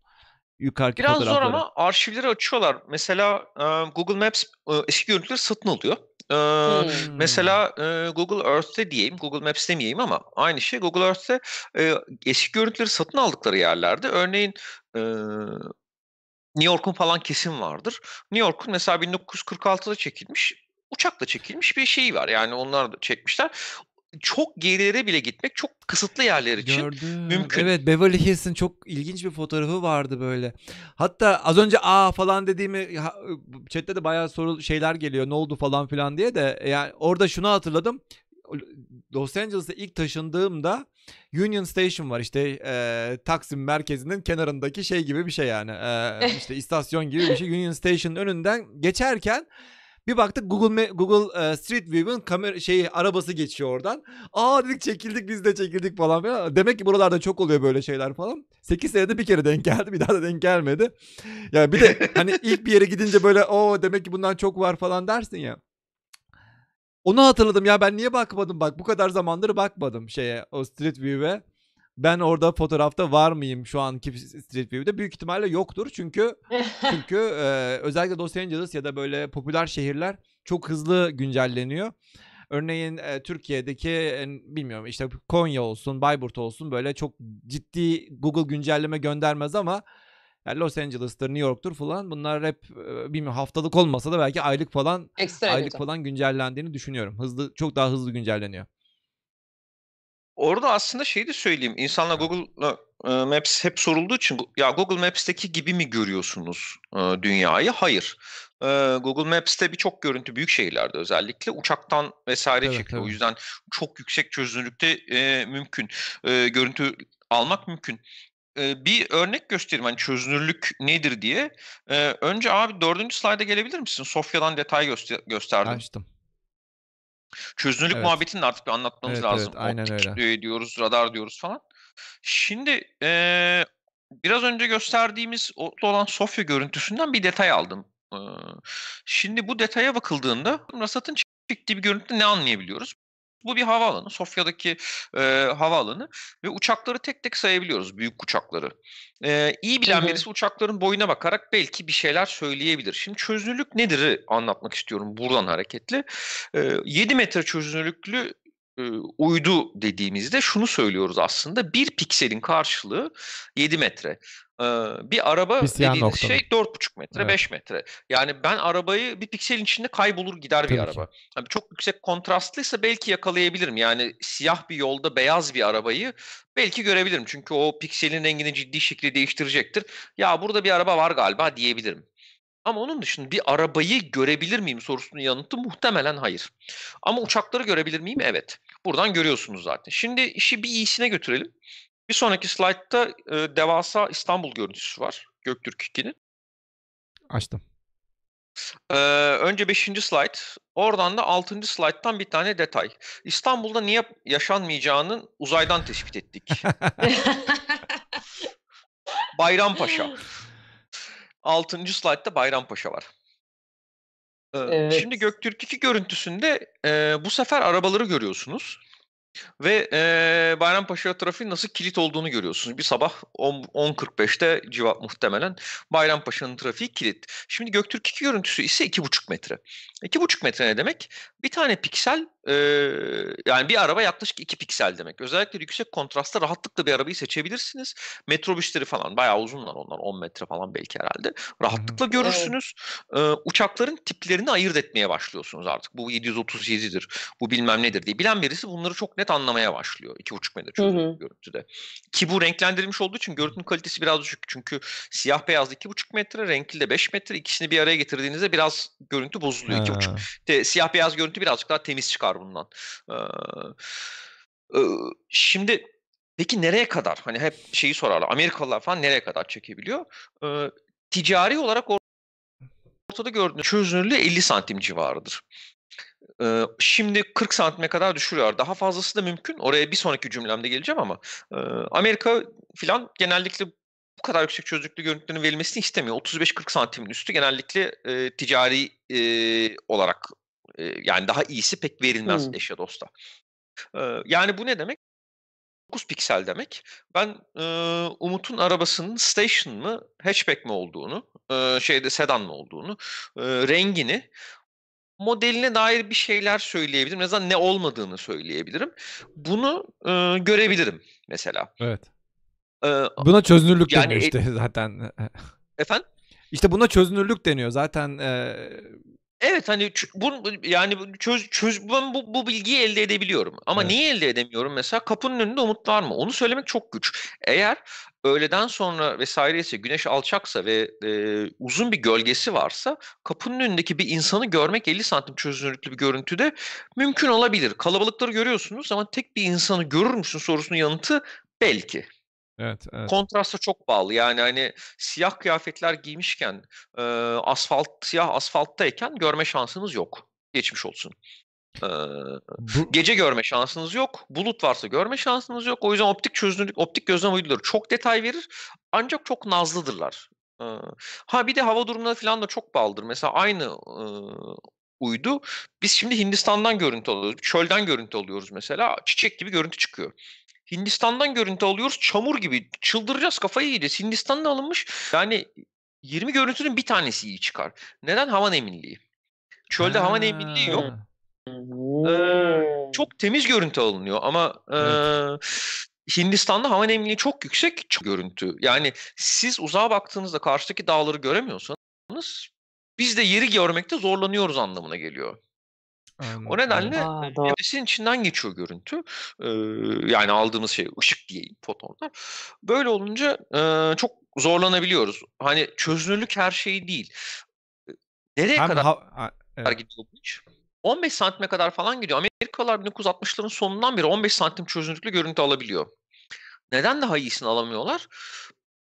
yukarıki Biraz fotoğrafları. zor ama arşivleri açıyorlar. Mesela e, Google Maps e, eski görüntüleri satın alıyor. Ee, hmm. Mesela e, Google Earth'te diyeyim, Google Maps demeyeyim ama aynı şey Google Earth'te e, eski görüntüleri satın aldıkları yerlerde örneğin e, New York'un falan kesim vardır. New York'un mesela 1946'da çekilmiş uçakla çekilmiş bir şey var. Yani onlar da çekmişler çok gerilere bile gitmek çok kısıtlı yerler için Gördüm. mümkün. Evet Beverly Hills'in çok ilginç bir fotoğrafı vardı böyle. Hatta az önce aa falan dediğimi chatte de bayağı soru şeyler geliyor ne oldu falan filan diye de yani orada şunu hatırladım. Los Angeles'a ilk taşındığımda Union Station var işte e, Taksim merkezinin kenarındaki şey gibi bir şey yani e, işte istasyon gibi bir şey Union Station önünden geçerken bir baktık Google Google e, Street View'un kamera şeyi arabası geçiyor oradan. Aa dedik çekildik biz de çekildik falan filan. Demek ki buralarda çok oluyor böyle şeyler falan. 8 senede bir kere denk geldi bir daha da denk gelmedi. Ya bir de hani ilk bir yere gidince böyle o demek ki bundan çok var falan dersin ya. Onu hatırladım ya ben niye bakmadım bak bu kadar zamandır bakmadım şeye o Street View'e ben orada fotoğrafta var mıyım şu anki Street View'de? Büyük ihtimalle yoktur çünkü çünkü e, özellikle Los Angeles ya da böyle popüler şehirler çok hızlı güncelleniyor. Örneğin e, Türkiye'deki e, bilmiyorum işte Konya olsun, Bayburt olsun böyle çok ciddi Google güncelleme göndermez ama yani Los Angeles'tır, New York'tur falan bunlar hep e, bilmiyorum haftalık olmasa da belki aylık falan Ekstra aylık falan güncellendiğini düşünüyorum. Hızlı çok daha hızlı güncelleniyor. Orada aslında şeyi de söyleyeyim. İnsanlar Google e, Maps hep sorulduğu için ya Google Maps'teki gibi mi görüyorsunuz e, dünyayı? Hayır. E, Google Maps'te birçok görüntü büyük şehirlerde özellikle uçaktan vesaire evet, çekiliyor. O yüzden çok yüksek çözünürlükte mümkün. görüntü almak mümkün. bir örnek göstereyim hani çözünürlük nedir diye. önce abi dördüncü slayda gelebilir misin? Sofya'dan detay göster gösterdim. Açtım. Çözünürlük evet. muhabbetini artık bir anlatmamız evet, lazım. Evet, aynen Optik öyle. diyoruz, radar diyoruz falan. Şimdi ee, biraz önce gösterdiğimiz olan Sofya görüntüsünden bir detay aldım. Ee, şimdi bu detaya bakıldığında Rasat'ın çektiği bir görüntüde ne anlayabiliyoruz? Bu bir havaalanı. Sofya'daki e, havaalanı ve uçakları tek tek sayabiliyoruz. Büyük uçakları. E, iyi bilen birisi uçakların boyuna bakarak belki bir şeyler söyleyebilir. Şimdi çözünürlük nedir anlatmak istiyorum buradan hareketli. E, 7 metre çözünürlüklü uydu dediğimizde şunu söylüyoruz aslında. Bir pikselin karşılığı 7 metre. Bir araba Biz dediğiniz şey 4,5 metre, evet. 5 metre. Yani ben arabayı bir pikselin içinde kaybolur gider Tabii bir araba. Yani çok yüksek kontrastlıysa belki yakalayabilirim. Yani siyah bir yolda beyaz bir arabayı belki görebilirim. Çünkü o pikselin rengini ciddi şekilde değiştirecektir. Ya burada bir araba var galiba diyebilirim. Ama onun dışında bir arabayı görebilir miyim sorusunun yanıtı muhtemelen hayır. Ama uçakları görebilir miyim? Evet. Buradan görüyorsunuz zaten. Şimdi işi bir iyisine götürelim. Bir sonraki slaytta e, devasa İstanbul görüntüsü var. Göktürk 2'nin. Açtım. Ee, önce 5. slide. Oradan da 6. slide'dan bir tane detay. İstanbul'da niye yaşanmayacağının uzaydan tespit ettik. Bayrampaşa. 6. slaytta Bayrampaşa var. evet. Şimdi Göktürk 2 görüntüsünde e, bu sefer arabaları görüyorsunuz. Ve e, Bayrampaşa trafiğin nasıl kilit olduğunu görüyorsunuz. Bir sabah 10.45'te civat muhtemelen Bayrampaşa'nın trafiği kilit. Şimdi Göktürk 2 görüntüsü ise 2.5 metre. 2.5 metre ne demek? Bir tane piksel e, yani bir araba yaklaşık 2 piksel demek. Özellikle yüksek kontrasta rahatlıkla bir arabayı seçebilirsiniz. Metrobüsleri falan bayağı uzunlar onlar 10 metre falan belki herhalde. Rahatlıkla görürsünüz. E, uçakların tiplerini ayırt etmeye başlıyorsunuz artık. Bu 737'dir, bu bilmem nedir diye. Bilen birisi bunları çok net anlamaya başlıyor. 2,5 metre çözünürlük görüntüde. Ki bu renklendirilmiş olduğu için görüntünün kalitesi biraz düşük. Çünkü siyah beyazda 2,5 metre, renkli de 5 metre. İkisini bir araya getirdiğinizde biraz görüntü bozuluyor. 2,5 siyah beyaz görüntü görüntü birazcık daha temiz çıkar bundan. şimdi peki nereye kadar? Hani hep şeyi sorarlar. Amerikalılar falan nereye kadar çekebiliyor? ticari olarak ortada gördüğünüz çözünürlüğü 50 santim civarıdır. şimdi 40 santime kadar düşürüyor. Daha fazlası da mümkün. Oraya bir sonraki cümlemde geleceğim ama Amerika falan genellikle bu kadar yüksek çözünürlüklü görüntülerin verilmesini istemiyor. 35-40 santimin üstü genellikle e, ticari e, olarak yani daha iyisi pek verilmez hmm. eşe dosta. yani bu ne demek? 9 piksel demek. Ben e, Umut'un arabasının station mı, hatchback mi olduğunu, e, şeyde sedan mı olduğunu, e, rengini, modeline dair bir şeyler söyleyebilirim. Mesela ne olmadığını söyleyebilirim. Bunu e, görebilirim mesela. Evet. Ee, buna çözünürlük yani, deniyor e işte zaten. Efendim? İşte buna çözünürlük deniyor. Zaten e, Evet hani bu yani çöz, çöz ben bu, bu bilgiyi elde edebiliyorum. Ama evet. niye elde edemiyorum mesela? Kapının önünde umut var mı? Onu söylemek çok güç. Eğer öğleden sonra vesaire ise güneş alçaksa ve e, uzun bir gölgesi varsa kapının önündeki bir insanı görmek 50 santim çözünürlüklü bir görüntüde mümkün olabilir. Kalabalıkları görüyorsunuz ama tek bir insanı görür müsün sorusunun yanıtı belki. Evet, evet. Kontrasta çok bağlı. Yani hani siyah kıyafetler giymişken e, asfalt siyah asfalttayken görme şansınız yok. Geçmiş olsun. Ee, Bu... Gece görme şansınız yok. Bulut varsa görme şansınız yok. O yüzden optik çözünürlük, optik gözlem uyduları çok detay verir. Ancak çok nazlıdırlar. Ee, ha bir de hava durumuna falan da çok bağlıdır. Mesela aynı e, uydu. Biz şimdi Hindistan'dan görüntü alıyoruz. Çölden görüntü alıyoruz mesela. Çiçek gibi görüntü çıkıyor. Hindistan'dan görüntü alıyoruz. Çamur gibi. Çıldıracağız kafayı yiyeceğiz. Hindistan'da alınmış. Yani 20 görüntünün bir tanesi iyi çıkar. Neden? Hava nemliliği. Çölde ha. hava nemliliği yok. Ee, çok temiz görüntü alınıyor ama evet. Hindistan'da hava nemliliği çok yüksek görüntü. Yani siz uzağa baktığınızda karşıdaki dağları göremiyorsanız biz de yeri görmekte zorlanıyoruz anlamına geliyor. O nedenle Aa, e, içinden geçiyor görüntü. Ee, yani aldığımız şey ışık diyeyim fotonlar. Böyle olunca e, çok zorlanabiliyoruz. Hani çözünürlük her şey değil. Nereye Hem kadar, ha, evet. gidiyor bu iş? 15 santime kadar falan gidiyor. Amerikalılar 1960'ların sonundan beri 15 santim çözünürlüklü görüntü alabiliyor. Neden daha iyisini alamıyorlar?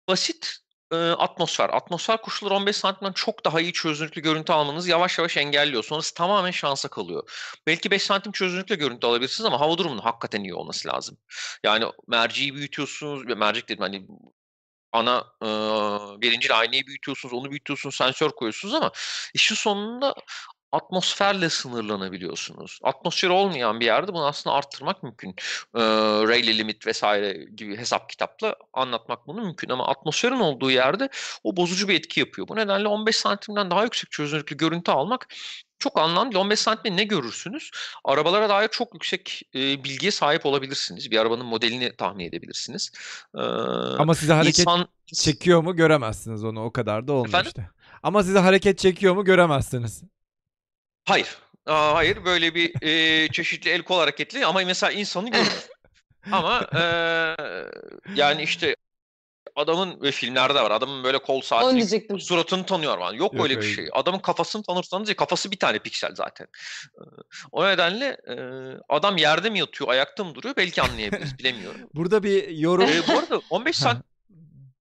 Basit e, atmosfer. Atmosfer koşulları 15 santimden çok daha iyi çözünürlüklü görüntü almanız yavaş yavaş engelliyor. Sonrası tamamen şansa kalıyor. Belki 5 santim çözünürlükle görüntü alabilirsiniz ama hava durumunun hakikaten iyi olması lazım. Yani merceği büyütüyorsunuz. Mercek dedim hani ana e, birinci aynayı büyütüyorsunuz, onu büyütüyorsunuz, sensör koyuyorsunuz ama işin sonunda atmosferle sınırlanabiliyorsunuz. Atmosfer olmayan bir yerde bunu aslında arttırmak mümkün. E, ee, Rayleigh limit vesaire gibi hesap kitapla anlatmak bunu mümkün ama atmosferin olduğu yerde o bozucu bir etki yapıyor. Bu nedenle 15 santimden daha yüksek çözünürlüklü görüntü almak çok anlamlı. 15 santimde ne görürsünüz? Arabalara dair çok yüksek e, bilgiye sahip olabilirsiniz. Bir arabanın modelini tahmin edebilirsiniz. E, ama size hareket insan... çekiyor mu göremezsiniz onu. O kadar da olmuyor Efendim? işte. Ama size hareket çekiyor mu göremezsiniz. Hayır. Aa, hayır böyle bir e, çeşitli el kol hareketli ama mesela insanı görür. ama e, yani işte adamın ve filmlerde var. Adamın böyle kol Onu saati suratını tanıyor falan. Yok, Yok, öyle bir şey. Adamın kafasını tanırsanız ya kafası bir tane piksel zaten. O nedenle adam yerde mi yatıyor, ayakta mı duruyor belki anlayabiliriz bilemiyorum. Burada bir yorum E, bu arada 15 saat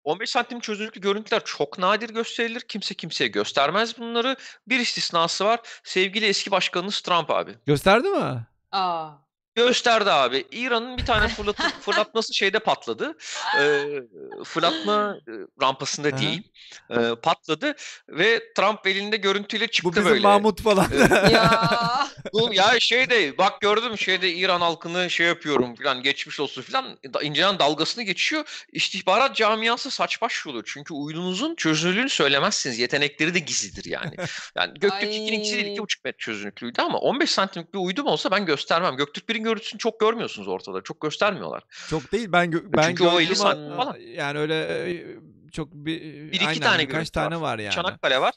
15 santim çözünürlüklü görüntüler çok nadir gösterilir. Kimse kimseye göstermez bunları. Bir istisnası var. Sevgili eski başkanınız Trump abi. Gösterdi mi? Aa. Gösterdi abi. İran'ın bir tane fırlat fırlatması şeyde patladı. Ee, e, fırlatma rampasında değil. E, patladı ve Trump elinde görüntüyle çıktı böyle. Bu bizim böyle. Mahmut falan. E, ya. Bu, ya şeyde bak gördüm şeyde İran halkını şey yapıyorum falan geçmiş olsun falan. İncelen dalgasını geçiyor. İstihbarat camiası saç baş yolu. Çünkü uydunuzun çözünürlüğünü söylemezsiniz. Yetenekleri de gizlidir yani. Yani Göktürk 2'nin ikisi değil 2,5 metre çözünürlüğüydü ama 15 santimlik bir uydum olsa ben göstermem. Göktürk 1'in görüntüsünü çok görmüyorsunuz ortada. Çok göstermiyorlar. Çok değil. Ben gö- ben Çünkü o eli falan. Yani öyle e, çok bir, e, bir iki aynen, tane Kaç tane var. yani. Çanakkale var.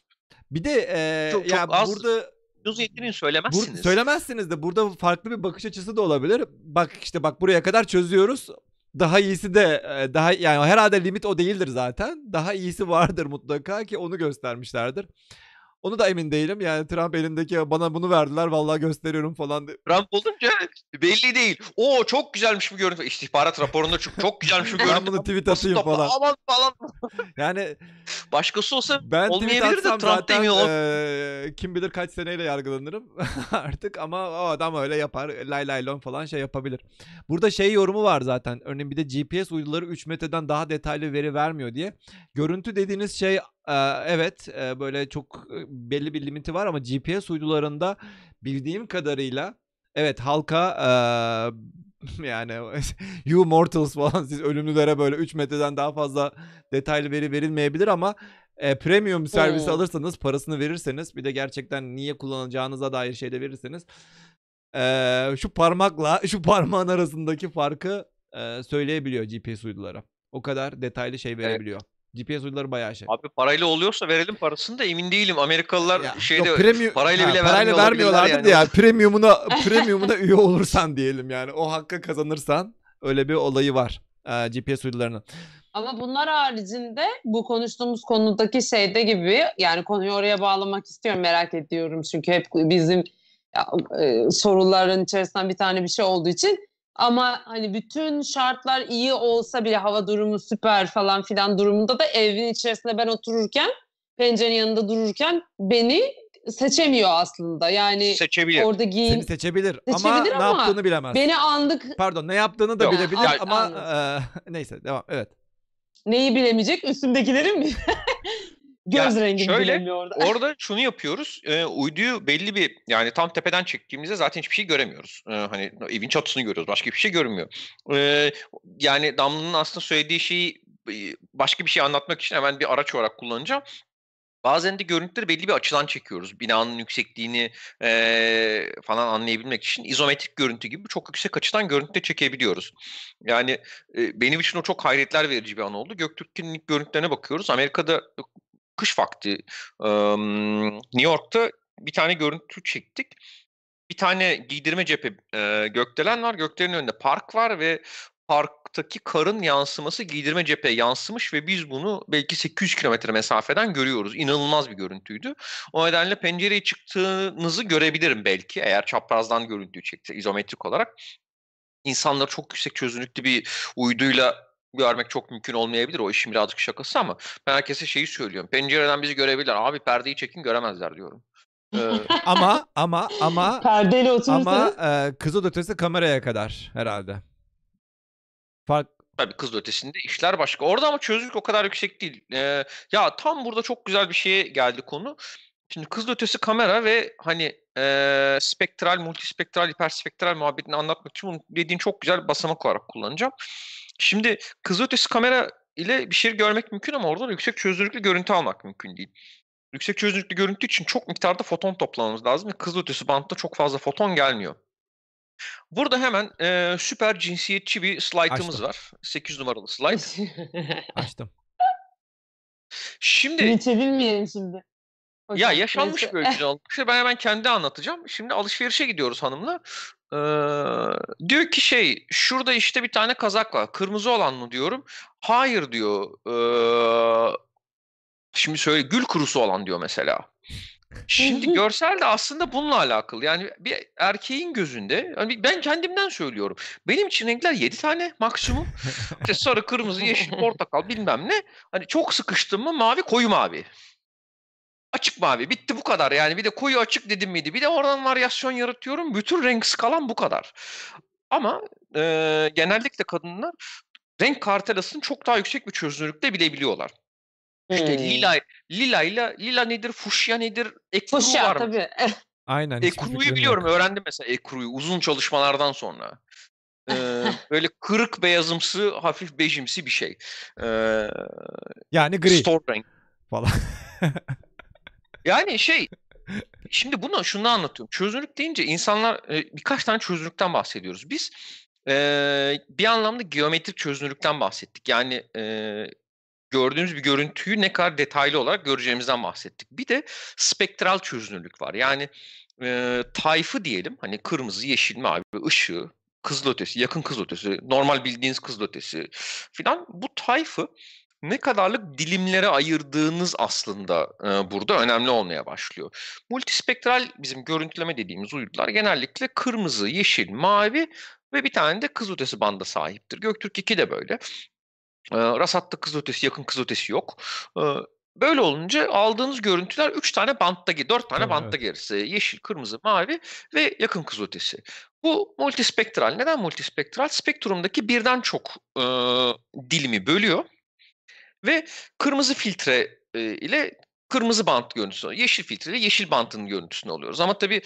Bir de e, çok, ya az burada Yunus söylemezsiniz. Bur- söylemezsiniz de burada farklı bir bakış açısı da olabilir. Bak işte bak buraya kadar çözüyoruz. Daha iyisi de e, daha yani herhalde limit o değildir zaten. Daha iyisi vardır mutlaka ki onu göstermişlerdir. Onu da emin değilim. Yani Trump elindeki bana bunu verdiler vallahi gösteriyorum falan. diye. Trump olunca belli değil. O çok güzelmiş bu görüntü. İstihbarat raporunda çok, çok güzelmiş bu görüntü. Ben bunu tweet atayım Mustafa, falan. Aman falan. Yani başkası olsa ben olmayabilir de Trump zaten, demiyor. E, kim bilir kaç seneyle yargılanırım artık ama o adam öyle yapar. Lay lay lon falan şey yapabilir. Burada şey yorumu var zaten. Örneğin bir de GPS uyduları 3 metreden daha detaylı veri vermiyor diye. Görüntü dediğiniz şey evet böyle çok belli bir limiti var ama GPS uydularında bildiğim kadarıyla evet halka yani you mortals falan siz ölümlülere böyle 3 metreden daha fazla detaylı veri verilmeyebilir ama e, premium servis hmm. alırsanız parasını verirseniz bir de gerçekten niye kullanacağınıza dair şey de verirseniz e, şu parmakla şu parmağın arasındaki farkı e, söyleyebiliyor GPS uyduları. O kadar detaylı şey verebiliyor. Evet. GPS uyduları bayağı şey. Abi parayla oluyorsa verelim parasını da emin değilim. Amerikalılar ya, şeyde yok, premium, parayla ha, bile vermiyorlar vermiyorlardı yani. yani. premiumuna premiumuna üye olursan diyelim yani. O hakkı kazanırsan öyle bir olayı var. E, GPS uydularının. Ama bunlar haricinde bu konuştuğumuz konudaki şeyde gibi yani konuyu oraya bağlamak istiyorum merak ediyorum çünkü hep bizim ya, e, soruların içerisinden bir tane bir şey olduğu için ama hani bütün şartlar iyi olsa bile hava durumu süper falan filan durumunda da evin içerisinde ben otururken pencerenin yanında dururken beni seçemiyor aslında. Yani seçebilir. orada giyim Seni seçebilir, seçebilir ama, ama ne yaptığını bilemez. Beni andık. Pardon ne yaptığını da Yok, bilebilir an, ama e, neyse devam evet. Neyi bilemeyecek? Üstümdekilerin mi? Göz ya rengi şöyle, orada. orada şunu yapıyoruz. E, uyduyu belli bir yani tam tepeden çektiğimizde zaten hiçbir şey göremiyoruz. E, hani evin çatısını görüyoruz. Başka bir şey görünmüyor. E, yani Damla'nın aslında söylediği şeyi e, başka bir şey anlatmak için hemen bir araç olarak kullanacağım. Bazen de görüntüleri belli bir açıdan çekiyoruz. Binanın yüksekliğini e, falan anlayabilmek için izometrik görüntü gibi çok yüksek açıdan görüntü de çekebiliyoruz. Yani e, benim için o çok hayretler verici bir an oldu. Göktürk'ün ilk görüntülerine bakıyoruz. Amerika'da kış vakti e, New York'ta bir tane görüntü çektik. Bir tane giydirme cephe e, gökdelen var. Gökdelenin önünde park var ve parktaki karın yansıması giydirme cepheye yansımış ve biz bunu belki 800 kilometre mesafeden görüyoruz. İnanılmaz bir görüntüydü. O nedenle pencereye çıktığınızı görebilirim belki eğer çaprazdan görüntüyü çekti izometrik olarak. İnsanlar çok yüksek çözünürlükte bir uyduyla görmek çok mümkün olmayabilir. O işin birazcık şakası ama ben herkese şeyi söylüyorum. Pencereden bizi görebilirler. Abi perdeyi çekin göremezler diyorum. Ee... ama ama ama perdeyle oturursanız ama e, kızıl ötesi kameraya kadar herhalde. Fark Tabii kız ötesinde işler başka. Orada ama çözünürlük o kadar yüksek değil. Ee, ya tam burada çok güzel bir şeye geldi konu. Şimdi kız ötesi kamera ve hani e, spektral, multispektral, hiperspektral muhabbetini anlatmak için bunun dediğin çok güzel basamak olarak kullanacağım. Şimdi kızılötesi kamera ile bir şey görmek mümkün ama oradan yüksek çözünürlüklü görüntü almak mümkün değil. Yüksek çözünürlüklü görüntü için çok miktarda foton toplamamız lazım. Kız ötesi bantta çok fazla foton gelmiyor. Burada hemen e, süper cinsiyetçi bir slaytımız var. 8 numaralı slide. Açtım. Şimdi... Geçebilmeyelim şimdi. Hocam, ya yaşanmış neyse. böyle güzel. ben hemen kendi anlatacağım. Şimdi alışverişe gidiyoruz hanımla. Ee, diyor ki şey şurada işte bir tane kazak var. Kırmızı olan mı diyorum. Hayır diyor. Ee, şimdi söyle gül kurusu olan diyor mesela. Şimdi görsel de aslında bununla alakalı. Yani bir erkeğin gözünde yani ben kendimden söylüyorum. Benim için renkler 7 tane maksimum. İşte sarı, kırmızı, yeşil, portakal bilmem ne. Hani çok sıkıştım mı mavi, koyu mavi. Açık mavi bitti bu kadar yani bir de koyu açık dedim miydi bir de oradan varyasyon yaratıyorum bütün renk skalam bu kadar. Ama e, genellikle kadınlar renk kartelasını çok daha yüksek bir çözünürlükte bilebiliyorlar. İşte hmm. lila, lila ile lila nedir, fuşya nedir, ekru fuşya, var mı? tabii. Eh. Aynen. Ekru'yu biliyorum yok. öğrendim mesela Ekru'yu uzun çalışmalardan sonra. Ee, böyle kırık beyazımsı, hafif bejimsi bir şey. Ee, yani gri. Store renk. Falan. Yani şey Şimdi bunu şunu anlatıyorum. Çözünürlük deyince insanlar e, birkaç tane çözünürlükten bahsediyoruz. Biz e, bir anlamda geometrik çözünürlükten bahsettik. Yani e, gördüğümüz bir görüntüyü ne kadar detaylı olarak göreceğimizden bahsettik. Bir de spektral çözünürlük var. Yani e, tayfı diyelim hani kırmızı, yeşil, mavi, ışığı, kızılötesi, yakın kızılötesi, normal bildiğiniz kızılötesi filan bu tayfı ne kadarlık dilimlere ayırdığınız aslında e, burada önemli olmaya başlıyor. Multispektral bizim görüntüleme dediğimiz uydular genellikle kırmızı, yeşil, mavi ve bir tane de kızılötesi banda sahiptir. Göktürk 2 de böyle. E, Rasat'ta kızılötesi, yakın kızılötesi yok. E, Böyle olunca aldığınız görüntüler 3 tane bantta, 4 tane evet. bantta gerisi. Yeşil, kırmızı, mavi ve yakın kızılötesi. Bu multispektral. Neden multispektral? Spektrumdaki birden çok e, dilimi bölüyor ve kırmızı filtre ile kırmızı bant görüntüsünü, yeşil filtre ile yeşil bantın görüntüsünü alıyoruz. Ama tabii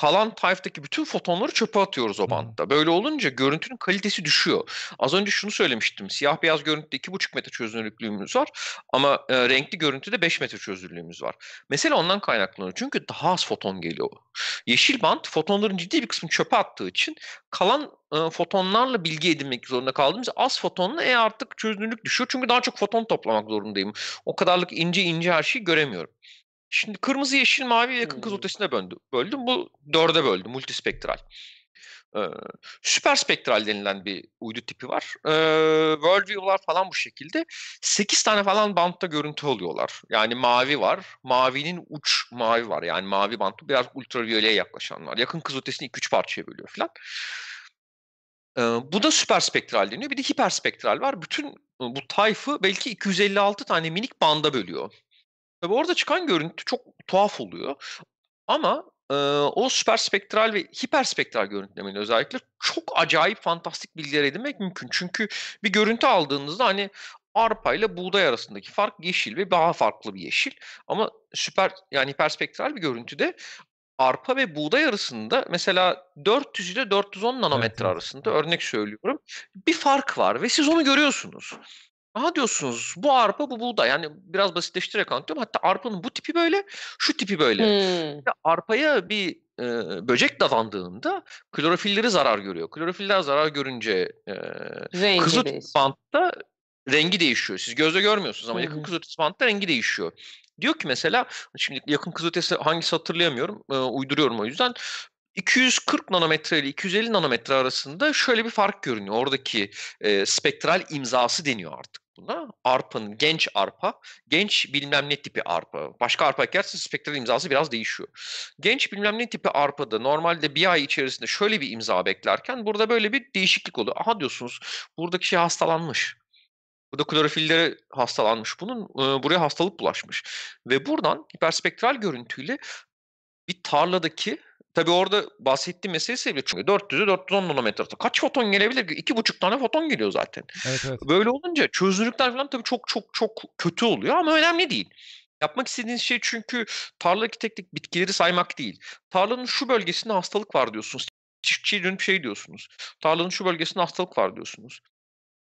kalan tayftaki bütün fotonları çöpe atıyoruz o hmm. bantta. Böyle olunca görüntünün kalitesi düşüyor. Az önce şunu söylemiştim. Siyah beyaz görüntüde 2,5 metre çözünürlüğümüz var ama e, renkli görüntüde 5 metre çözünürlüğümüz var. Mesele ondan kaynaklanıyor. Çünkü daha az foton geliyor. Yeşil bant fotonların ciddi bir kısmını çöpe attığı için kalan e, fotonlarla bilgi edinmek zorunda kaldığımız az fotonla e artık çözünürlük düşüyor. Çünkü daha çok foton toplamak zorundayım. O kadarlık ince ince her şeyi göremiyorum. Şimdi kırmızı, yeşil, mavi yakın kızılötesine böldüm. böldüm. Bu dörde böldüm. Multispektral. Ee, süper spektral denilen bir uydu tipi var. Ee, Worldview'lar falan bu şekilde. 8 tane falan bantta görüntü oluyorlar. Yani mavi var. Mavinin uç mavi var. Yani mavi bantı biraz ultraviyoleye yaklaşanlar. Yakın kızılötesini 2-3 parçaya bölüyor falan. Ee, bu da süper spektral deniyor. Bir de hiperspektral var. Bütün bu tayfı belki 256 tane minik banda bölüyor. Ve orada çıkan görüntü çok tuhaf oluyor. Ama e, o süper spektral ve hiperspektral görüntülemenin özellikle çok acayip fantastik bilgiler edinmek mümkün. Çünkü bir görüntü aldığınızda hani arpa ile buğday arasındaki fark yeşil ve daha farklı bir yeşil. Ama süper yani hiperspektral bir görüntüde arpa ve buğday arasında mesela 400 ile 410 nanometre evet. arasında örnek söylüyorum bir fark var ve siz onu görüyorsunuz. Aha diyorsunuz bu arpa bu buğday. Yani biraz basitleştirerek anlatıyorum. Hatta arpanın bu tipi böyle, şu tipi böyle. Hmm. arpaya bir e, böcek davandığında klorofilleri zarar görüyor. Klorofiller zarar görünce e, kızıl bantta rengi değişiyor. Siz gözle görmüyorsunuz ama hı yakın kızılötesi bantta rengi değişiyor. Diyor ki mesela şimdi yakın kızılötesi hangisi hatırlayamıyorum. E, uyduruyorum o yüzden. 240 nanometre ile 250 nanometre arasında şöyle bir fark görünüyor. Oradaki e, spektral imzası deniyor artık buna. ARPA'nın genç ARPA, genç bilmem ne tipi ARPA. Başka ARPA eklersin spektral imzası biraz değişiyor. Genç bilmem ne tipi ARPA'da normalde bir ay içerisinde şöyle bir imza beklerken burada böyle bir değişiklik oluyor. Aha diyorsunuz buradaki şey hastalanmış. Burada klorofilleri hastalanmış. Bunun e, buraya hastalık bulaşmış. Ve buradan hiperspektral görüntüyle bir tarladaki Tabi orada bahsettiğim meselesi bile çünkü 400'ü 410 nanometre. Kaç foton gelebilir? 2,5 tane foton geliyor zaten. Evet, evet. Böyle olunca çözünürlükler falan tabii çok çok çok kötü oluyor ama önemli değil. Yapmak istediğiniz şey çünkü tarladaki tek tek bitkileri saymak değil. Tarlanın şu bölgesinde hastalık var diyorsunuz. Çiftçiye dönüp şey diyorsunuz. Tarlanın şu bölgesinde hastalık var diyorsunuz.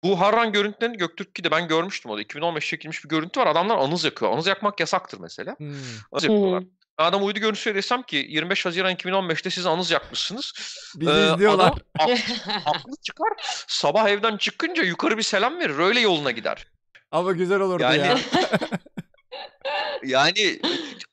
Bu Harran görüntülerini göktürk ki de ben görmüştüm o da. 2015 çekilmiş bir görüntü var. Adamlar anız yakıyor. Anız yakmak yasaktır mesela. Hmm. Anız yakıyorlar. Hmm adam uydu görüntüsü desem ki 25 Haziran 2015'te siz anız yakmışsınız. Bizi ee, izliyorlar. Adam aklı, aklı çıkar. Sabah evden çıkınca yukarı bir selam verir. Öyle yoluna gider. Ama güzel olurdu yani, ya. yani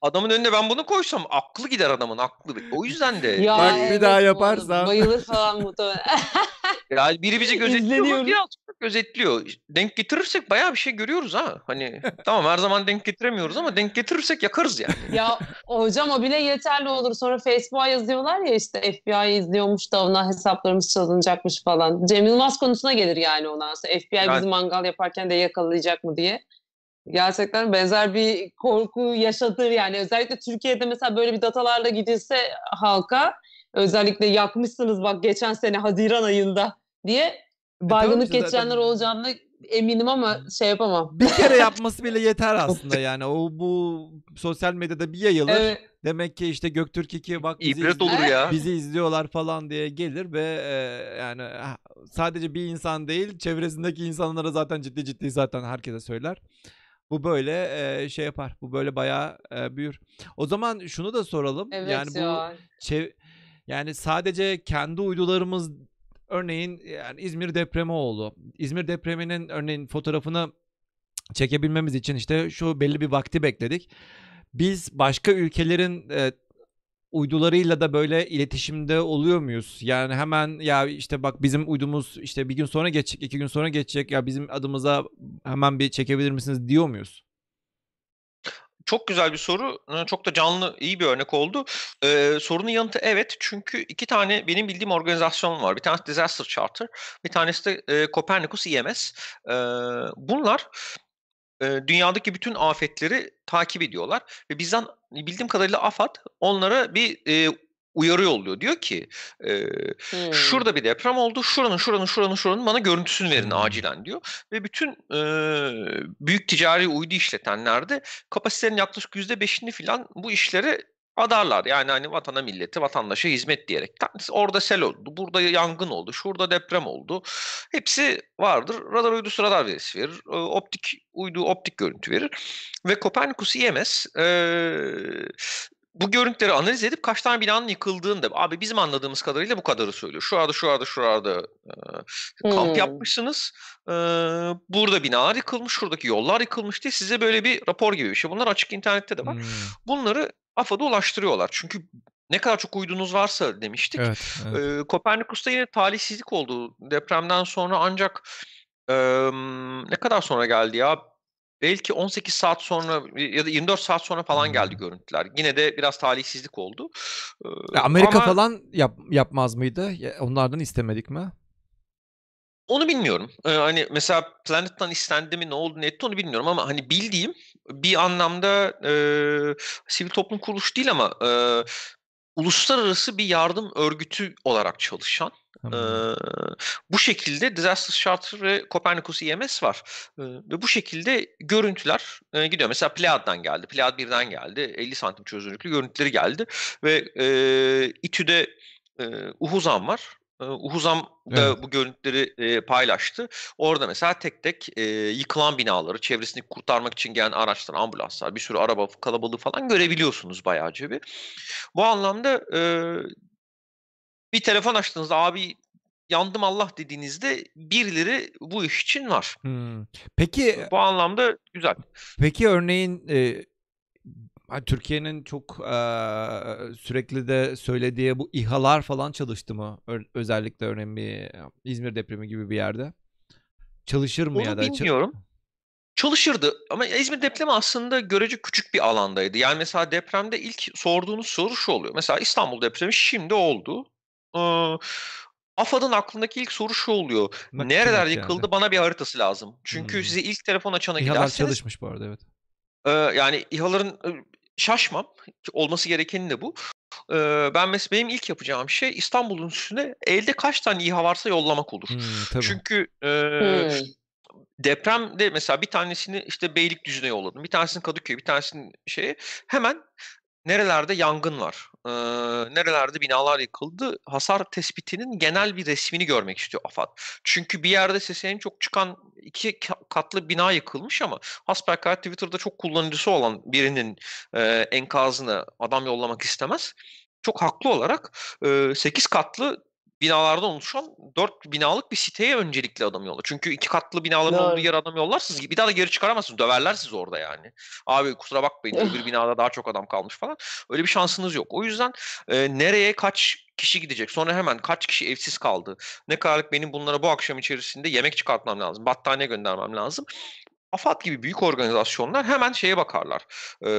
adamın önüne ben bunu koysam aklı gider adamın aklı. O yüzden de. Ya, Bak bir daha yaparsam. Bayılır falan muhtemelen. yani biri bizi gözetliyor. Biraz gözetliyor. Denk getirirsek bayağı bir şey görüyoruz ha. Hani tamam her zaman denk getiremiyoruz ama denk getirirsek yakarız yani. ya hocam o bile yeterli olur. Sonra Facebook'a yazıyorlar ya işte FBI izliyormuş da ona hesaplarımız çalınacakmış falan. Cemil Mas konusuna gelir yani ondan sonra. FBI yani... bizi mangal yaparken de yakalayacak mı diye. Gerçekten benzer bir korku yaşatır yani özellikle Türkiye'de mesela böyle bir datalarla gidilse halka özellikle yakmışsınız bak geçen sene Haziran ayında diye e, baygınlık e, geçirenler zaten... olacağını eminim ama şey yapamam. Bir kere yapması bile yeter aslında yani. O bu sosyal medyada bir yayılır. Evet. Demek ki işte Göktürk 2 bak bizi, İbret olur ya. bizi izliyorlar falan diye gelir ve e, yani sadece bir insan değil çevresindeki insanlara zaten ciddi ciddi zaten herkese söyler. Bu böyle e, şey yapar. Bu böyle bayağı e, büyür. O zaman şunu da soralım. Evet yani bu çev- yani sadece kendi uydularımız örneğin yani İzmir depremi oldu. İzmir depreminin örneğin fotoğrafını çekebilmemiz için işte şu belli bir vakti bekledik. Biz başka ülkelerin e, uydularıyla da böyle iletişimde oluyor muyuz? Yani hemen ya işte bak bizim uydumuz işte bir gün sonra geçecek, iki gün sonra geçecek. Ya bizim adımıza hemen bir çekebilir misiniz diyor muyuz? Çok güzel bir soru. Çok da canlı, iyi bir örnek oldu. Ee, sorunun yanıtı evet. Çünkü iki tane benim bildiğim organizasyon var. Bir tanesi Disaster Charter, bir tanesi de e, Copernicus EMS. Ee, bunlar dünyadaki bütün afetleri takip ediyorlar ve bizden bildiğim kadarıyla AFAD onlara bir e, uyarı yolluyor. Diyor ki e, hmm. şurada bir deprem oldu. Şuranın şuranın şuranın şuranın bana görüntüsünü verin acilen diyor. Ve bütün e, büyük ticari uydu işletenlerde kapasitenin yaklaşık %5'ini filan bu işlere adarlar. Yani hani vatana milleti, vatandaşa hizmet diyerek. Orada sel oldu, burada yangın oldu, şurada deprem oldu. Hepsi vardır. Radar uydusu radar verisi verir. Optik uydu optik görüntü verir. Ve Kopernikus yemez e, bu görüntüleri analiz edip kaç tane binanın yıkıldığını yıkıldığında abi bizim anladığımız kadarıyla bu kadarı söylüyor. Şu arada şu arada şu arada e, kamp hmm. yapmışsınız. E, burada binalar yıkılmış, şuradaki yollar yıkılmış diye size böyle bir rapor gibi bir şey. Bunlar açık internette de var. Hmm. Bunları AFAD'a ulaştırıyorlar. Çünkü ne kadar çok uydunuz varsa demiştik. Evet, evet. E, Kopernikus'ta yine talihsizlik oldu. Depremden sonra ancak e, ne kadar sonra geldi ya? Belki 18 saat sonra ya da 24 saat sonra falan geldi hmm. görüntüler. Yine de biraz talihsizlik oldu. E, Amerika ama... falan yap, yapmaz mıydı? Onlardan istemedik mi? Onu bilmiyorum. Ee, hani mesela Planet'tan istendi mi ne oldu ne etti onu bilmiyorum ama hani bildiğim bir anlamda e, sivil toplum kuruluş değil ama e, uluslararası bir yardım örgütü olarak çalışan Tamam. Ee, bu şekilde Disaster Charter ve Copernicus EMS var. Ee, ve bu şekilde görüntüler e, gidiyor. Mesela Pleiad'dan geldi. Pleiad 1'den geldi. 50 santim çözünürlüklü görüntüleri geldi. Ve e, İTÜ'de e, Uhuzan var. Uhuzam da evet. bu görüntüleri e, paylaştı. Orada mesela tek tek e, yıkılan binaları, çevresini kurtarmak için gelen araçlar, ambulanslar, bir sürü araba kalabalığı falan görebiliyorsunuz bayağı bir. Bu anlamda e, bir telefon açtığınızda abi yandım Allah dediğinizde birileri bu iş için var. Hmm. Peki bu anlamda güzel. Peki örneğin e, Türkiye'nin çok e, sürekli de söylediği bu İHA'lar falan çalıştı mı? Ö- özellikle bir İzmir depremi gibi bir yerde. Çalışır mı Onu ya da? Onu bilmiyorum. Çalışırdı ama İzmir depremi aslında görece küçük bir alandaydı. Yani mesela depremde ilk sorduğunuz soru şu oluyor. Mesela İstanbul depremi şimdi oldu. Ee, AFAD'ın aklındaki ilk soru şu oluyor. Bak, Nereler yıkıldı yani. bana bir haritası lazım. Çünkü hmm. size ilk telefon açana İHA'lar giderseniz... çalışmış bu arada evet. E, yani İHA'ların şaşmam. Olması gerekeni de bu. ben mesela benim ilk yapacağım şey İstanbul'un üstüne elde kaç tane İHA varsa yollamak olur. Hmm, tabii. Çünkü e, hmm. depremde mesela bir tanesini işte Beylikdüzü'ne yolladım. Bir tanesini Kadıköy, bir tanesini şey. Hemen nerelerde yangın var, e, nerelerde binalar yıkıldı hasar tespitinin genel bir resmini görmek istiyor AFAD. Çünkü bir yerde sesi çok çıkan iki katlı bina yıkılmış ama hasbelkader Twitter'da çok kullanıcısı olan birinin e, enkazına adam yollamak istemez. Çok haklı olarak e, 8 katlı Binalarda oluşan dört binalık bir siteye öncelikle adamıyorlar. Çünkü iki katlı binaların yani. olduğu yer adamıyorlar. Siz bir daha da geri çıkaramazsınız. Döverler sizi orada yani. Abi kusura bakmayın öbür binada daha çok adam kalmış falan. Öyle bir şansınız yok. O yüzden e, nereye kaç kişi gidecek. Sonra hemen kaç kişi evsiz kaldı. Ne kadarlık benim bunlara bu akşam içerisinde yemek çıkartmam lazım. Battaniye göndermem lazım. AFAD gibi büyük organizasyonlar hemen şeye bakarlar. Ee,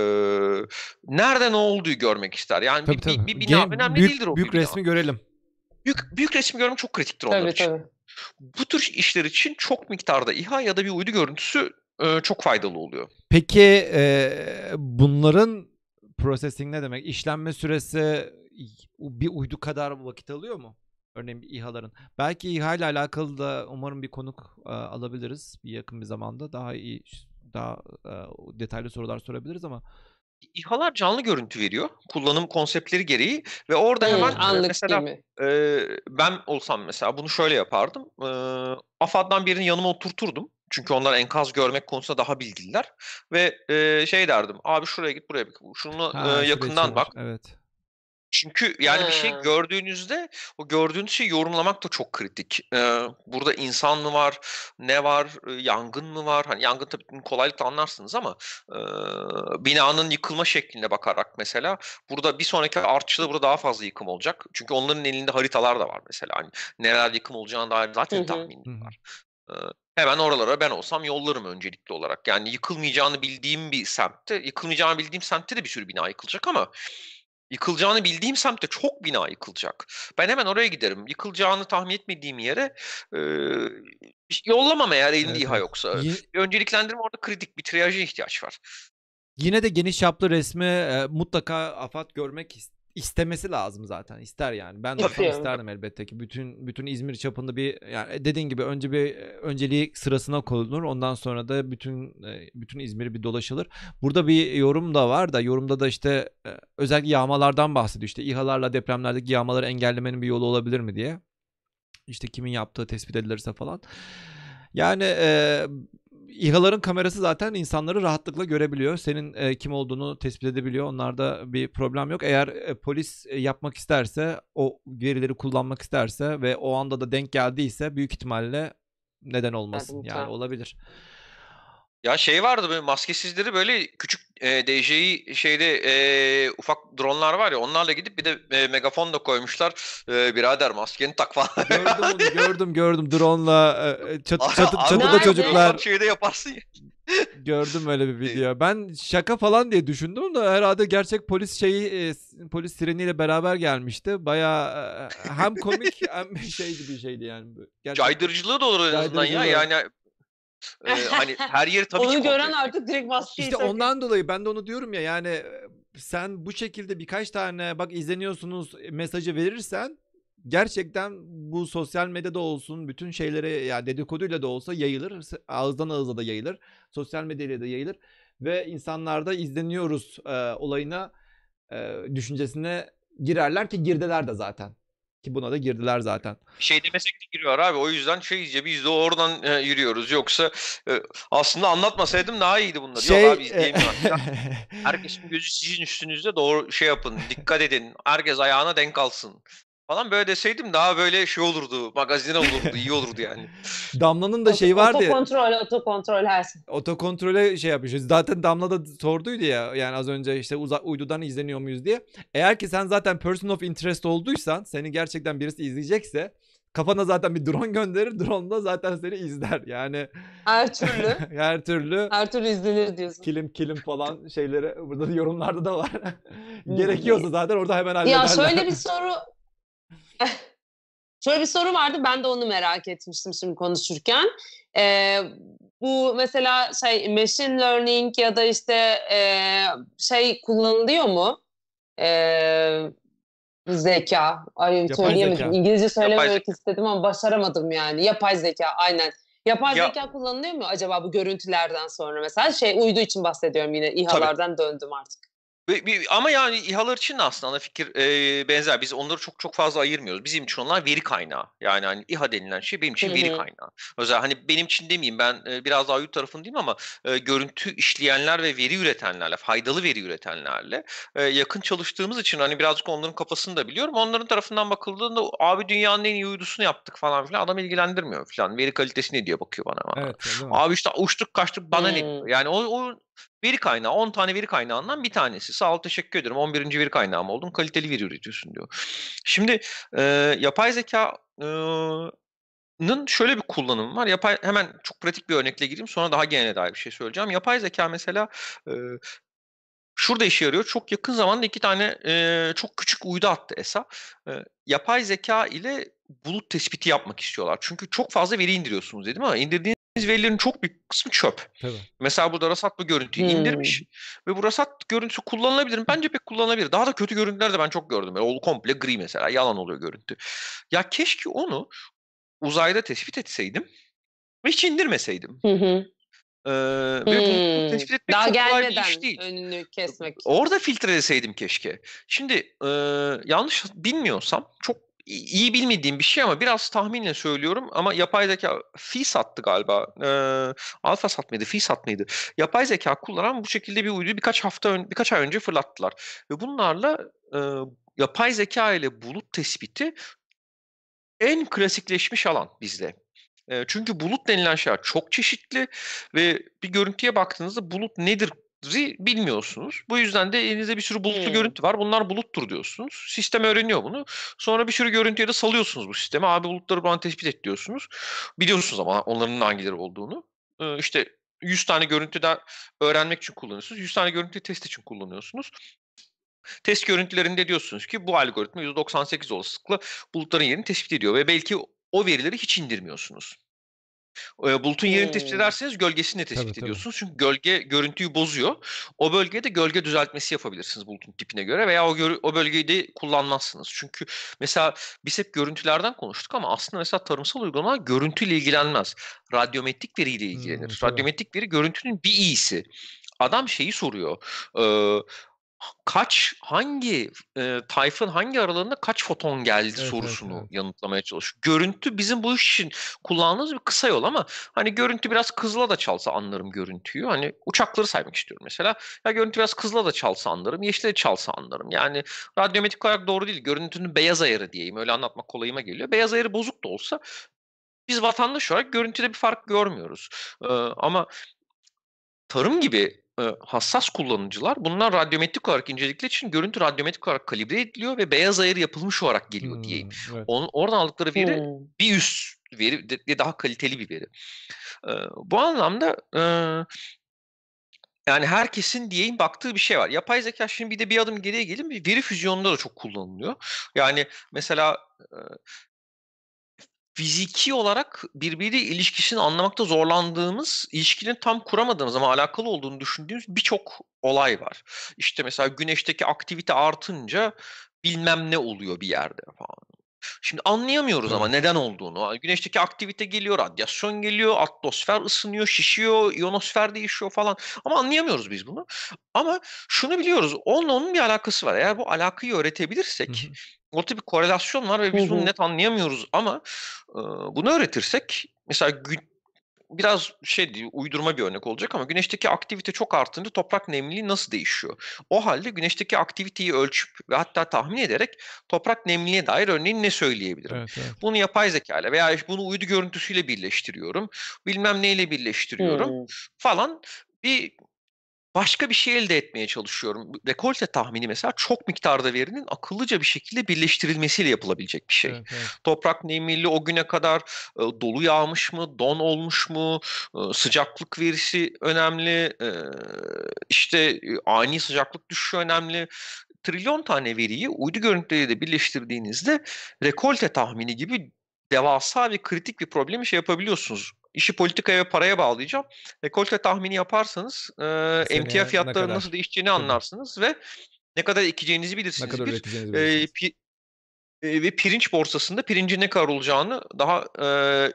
nerede ne olduğu görmek ister. Yani tabii, bir, tabii. bir bina Gen- önemli büyük, değildir o Büyük bir resmi görelim büyük, büyük resmi görmek çok kritiktir onlar tabii, için. Tabii. Bu tür işler için çok miktarda İHA ya da bir uydu görüntüsü e, çok faydalı oluyor. Peki e, bunların processing ne demek? İşlenme süresi bir uydu kadar vakit alıyor mu? Örneğin bir İHA'ların. Belki İHA ile alakalı da umarım bir konuk e, alabiliriz bir yakın bir zamanda. Daha iyi daha e, detaylı sorular sorabiliriz ama İHA'lar canlı görüntü veriyor kullanım konseptleri gereği ve orada hmm, hemen e, anlık mesela mi? e, ben olsam mesela bunu şöyle yapardım. E, AFAD'dan birini yanıma oturturdum. Çünkü onlar enkaz görmek konusunda daha bilgililer ve e, şey derdim. Abi şuraya git buraya bak. Şunu ha, e, yakından bak. Evet. Çünkü yani bir şey gördüğünüzde o gördüğünüz şeyi yorumlamak da çok kritik. Ee, burada insan mı var, ne var, yangın mı var? Hani yangın tabii kolaylıkla anlarsınız ama e, binanın yıkılma şekline bakarak mesela burada bir sonraki artışta burada daha fazla yıkım olacak. Çünkü onların elinde haritalar da var mesela. Hani neler yıkım olacağını dair zaten tahminleri var. Ee, hemen oralara ben olsam yollarım öncelikli olarak. Yani yıkılmayacağını bildiğim bir semtte, yıkılmayacağını bildiğim semtte de bir sürü bina yıkılacak ama Yıkılacağını bildiğim semtte çok bina yıkılacak. Ben hemen oraya giderim. Yıkılacağını tahmin etmediğim yere e, yollamam eğer elinde evet. İHA yoksa. Y- Önceliklendirme orada kritik bir triyaja ihtiyaç var. Yine de geniş çaplı resmi e, mutlaka AFAD görmek istiyor istemesi lazım zaten. İster yani. Ben de olsam isterdim elbette ki. Bütün bütün İzmir çapında bir yani e, dediğin gibi önce bir e, önceliği sırasına konulur. Ondan sonra da bütün e, bütün İzmir'i bir dolaşılır. Burada bir yorum da var da yorumda da işte özellikle yağmalardan bahsediyor. İşte İHA'larla depremlerdeki yağmaları engellemenin bir yolu olabilir mi diye. İşte kimin yaptığı tespit edilirse falan. Yani e, İHA'ların kamerası zaten insanları rahatlıkla görebiliyor. Senin e, kim olduğunu tespit edebiliyor. Onlarda bir problem yok. Eğer e, polis e, yapmak isterse, o verileri kullanmak isterse ve o anda da denk geldiyse büyük ihtimalle neden olmasın. Yani olabilir. Ya şey vardı böyle maskesizleri böyle küçük e, DJI şeyde e, ufak dronlar var ya onlarla gidip bir de e, megafon da koymuşlar. E, birader maskeni tak falan. Gördüm onu gördüm gördüm dronla e, e çatı, çatı, çatıda çocuklar. Şeyde yaparsın ya. Gördüm öyle bir video. Ben şaka falan diye düşündüm da herhalde gerçek polis şeyi e, polis sireniyle beraber gelmişti. Baya e, e, hem komik hem şeydi bir şeydi yani. Gerçekten. Caydırıcılığı da olur en azından ya. Yani ee, hani her yeri tabii Onu ki gören kompleks. artık direkt baskıyı İşte takıyor. ondan dolayı ben de onu diyorum ya yani sen bu şekilde birkaç tane bak izleniyorsunuz e, mesajı verirsen gerçekten bu sosyal medyada olsun bütün şeylere ya yani dedikoduyla da olsa yayılır. Ağızdan ağıza da yayılır. Sosyal medyayla da yayılır ve insanlarda izleniyoruz e, olayına e, düşüncesine girerler ki girdeler de zaten. Ki buna da girdiler zaten. Şey demesek de giriyor abi. O yüzden şey iyice biz de oradan e, yürüyoruz. Yoksa e, aslında anlatmasaydım daha iyiydi bunlar. Şey... Yok abi izleyemiyorum. E, herkesin gözü sizin üstünüzde doğru şey yapın. Dikkat edin. Herkes ayağına denk alsın falan böyle deseydim daha böyle şey olurdu. magazine olurdu, iyi olurdu yani. Damla'nın da şeyi vardı. Otokontrol, otokontrol her şey. Otokontrole şey yapmışız. Zaten Damla da sorduydu ya yani az önce işte uzak uydudan izleniyor muyuz diye. Eğer ki sen zaten person of interest olduysan, seni gerçekten birisi izleyecekse kafana zaten bir drone gönderir. Drone da zaten seni izler. Yani her türlü. her türlü. Her türlü izlenir diyorsun. Kilim kilim falan şeyleri burada yorumlarda da var. Hmm. Gerekiyorsa zaten orada hemen hallederler. Ya şöyle bir soru Şöyle bir soru vardı ben de onu merak etmiştim şimdi konuşurken. Ee, bu mesela şey machine learning ya da işte e, şey kullanılıyor mu? Ee, zeka. Ay söyleyemedim. Zeka. İngilizce söylemek istedim ama başaramadım yani. Yapay zeka aynen. Yapay ya, zeka kullanılıyor mu acaba bu görüntülerden sonra mesela? Şey uydu için bahsediyorum yine İHA'lardan tabii. döndüm artık. Ama yani İHA'lar için de aslında ana fikir e, benzer. Biz onları çok çok fazla ayırmıyoruz. Bizim için onlar veri kaynağı. Yani hani İHA denilen şey benim için veri kaynağı. Özel hani benim için demeyeyim ben e, biraz daha yurt tarafını ama e, görüntü işleyenler ve veri üretenlerle, faydalı veri üretenlerle e, yakın çalıştığımız için hani birazcık onların kafasını da biliyorum. Onların tarafından bakıldığında abi dünyanın en iyi uydusunu yaptık falan filan. Adam ilgilendirmiyor filan. Veri kalitesi ne diye bakıyor bana. Evet, abi işte uçtuk kaçtık bana hmm. ne diyor. Yani o, o Veri kaynağı 10 tane veri kaynağından bir tanesi. Sağ ol teşekkür ederim 11. veri kaynağım oldun kaliteli veri üretiyorsun diyor. Şimdi e, yapay zeka e, Nın şöyle bir kullanımı var. Yapay hemen çok pratik bir örnekle gireyim sonra daha genel dair bir şey söyleyeceğim. Yapay zeka mesela e, şurada işe yarıyor. Çok yakın zamanda iki tane e, çok küçük uydu attı ESA. E, yapay zeka ile bulut tespiti yapmak istiyorlar. Çünkü çok fazla veri indiriyorsunuz dedim ama indirdiğiniz verilerin çok büyük kısmı çöp. Tabii. Mesela burada Rasat bu görüntüyü hmm. indirmiş ve bu Rasat görüntüsü kullanılabilir mi? Bence pek kullanılabilir. Daha da kötü görüntüler de ben çok gördüm. Yani o komple gri mesela yalan oluyor görüntü. Ya keşke onu uzayda tespit etseydim ve hiç indirmeseydim. Hı hı. Ee, hmm. ve bunu Daha çok kolay iş değil. önünü kesmek. Orada filtreleseydim keşke. Şimdi e, yanlış bilmiyorsam çok iyi bilmediğim bir şey ama biraz tahminle söylüyorum ama yapay zeka fi sattı galiba. E, alfa satmaydı, fi mıydı? Yapay zeka kullanan bu şekilde bir uyduyu birkaç hafta ön, birkaç ay önce fırlattılar. Ve bunlarla e, yapay zeka ile bulut tespiti en klasikleşmiş alan bizde. E, çünkü bulut denilen şeyler çok çeşitli ve bir görüntüye baktığınızda bulut nedir bilmiyorsunuz. Bu yüzden de elinizde bir sürü bulutlu hmm. görüntü var. Bunlar buluttur diyorsunuz. Sistem öğreniyor bunu. Sonra bir sürü görüntüye de salıyorsunuz bu sisteme. Abi bulutları bana tespit et diyorsunuz. Biliyorsunuz ama onların hangileri olduğunu. Ee, işte 100 tane görüntü de öğrenmek için kullanıyorsunuz. 100 tane görüntü test için kullanıyorsunuz. Test görüntülerinde diyorsunuz ki bu algoritma %98 olasılıkla bulutların yerini tespit ediyor ve belki o verileri hiç indirmiyorsunuz bulutun yerini tespit ederseniz gölgesini de tespit tabii, ediyorsunuz. Tabii. Çünkü gölge görüntüyü bozuyor. O bölgede gölge düzeltmesi yapabilirsiniz bulutun tipine göre veya o, o bölgeyi de kullanmazsınız. Çünkü mesela biz hep görüntülerden konuştuk ama aslında mesela tarımsal uygulama görüntüyle ilgilenmez. Radyometrik veriyle ilgilenir. Hmm, Radyometrik veri görüntünün bir iyisi. Adam şeyi soruyor. Eee kaç hangi e, tayfın hangi aralığında kaç foton geldi evet, sorusunu evet. yanıtlamaya çalışıyor. Görüntü bizim bu iş için kullandığımız bir kısa yol ama hani görüntü biraz kızla da çalsa anlarım görüntüyü. Hani uçakları saymak istiyorum mesela. Ya görüntü biraz kızla da çalsa anlarım, yeşile de çalsa anlarım. Yani radyometrik olarak doğru değil. Görüntünün beyaz ayarı diyeyim. Öyle anlatmak kolayıma geliyor. Beyaz ayarı bozuk da olsa biz vatandaş olarak görüntüde bir fark görmüyoruz. Ee, ama tarım gibi e, hassas kullanıcılar bunlar radyometrik olarak inceledikleri için görüntü radyometrik olarak kalibre ediliyor ve beyaz ayarı yapılmış olarak geliyor hmm, diyeyim. Evet. Onun, oradan aldıkları veri hmm. bir üst veri de, daha kaliteli bir veri. E, bu anlamda e, yani herkesin diyeyim baktığı bir şey var. Yapay zeka şimdi bir de bir adım geriye gelin veri füzyonunda da çok kullanılıyor. Yani mesela e, fiziki olarak birbiriyle ilişkisini anlamakta zorlandığımız, ilişkinin tam kuramadığımız ama alakalı olduğunu düşündüğümüz birçok olay var. İşte mesela güneşteki aktivite artınca bilmem ne oluyor bir yerde falan. Şimdi anlayamıyoruz ama neden olduğunu. Güneşteki aktivite geliyor, radyasyon geliyor, atmosfer ısınıyor, şişiyor, ionosfer değişiyor falan. Ama anlayamıyoruz biz bunu. Ama şunu biliyoruz. Onunla onun bir alakası var. Eğer bu alakayı öğretebilirsek Hı ortada bir korelasyon var ve biz bunu net anlayamıyoruz ama e, bunu öğretirsek mesela gün biraz şey uydurma bir örnek olacak ama güneşteki aktivite çok artınca toprak nemliliği nasıl değişiyor? O halde güneşteki aktiviteyi ölçüp ve hatta tahmin ederek toprak nemliliğe dair örneğin ne söyleyebilirim? Evet, evet. Bunu yapay zeka ile veya bunu uydu görüntüsüyle birleştiriyorum. Bilmem neyle birleştiriyorum hmm. falan bir başka bir şey elde etmeye çalışıyorum. Rekolte tahmini mesela çok miktarda verinin akıllıca bir şekilde birleştirilmesiyle yapılabilecek bir şey. Evet, evet. Toprak nemli o güne kadar e, dolu yağmış mı, don olmuş mu, e, sıcaklık verisi önemli, e, işte ani sıcaklık düşüşü önemli. Trilyon tane veriyi uydu görüntüleriyle birleştirdiğinizde rekolte tahmini gibi devasa ve kritik bir problemi şey yapabiliyorsunuz işi politikaya ve paraya bağlayacağım. Rekolte tahmini yaparsanız e, emtia fiyatlarının kadar... nasıl değişeceğini Tabii. anlarsınız ve ne kadar ekeceğinizi bilirsiniz. Ne kadar bir, ve pirinç borsasında pirincin ne kadar olacağını daha e,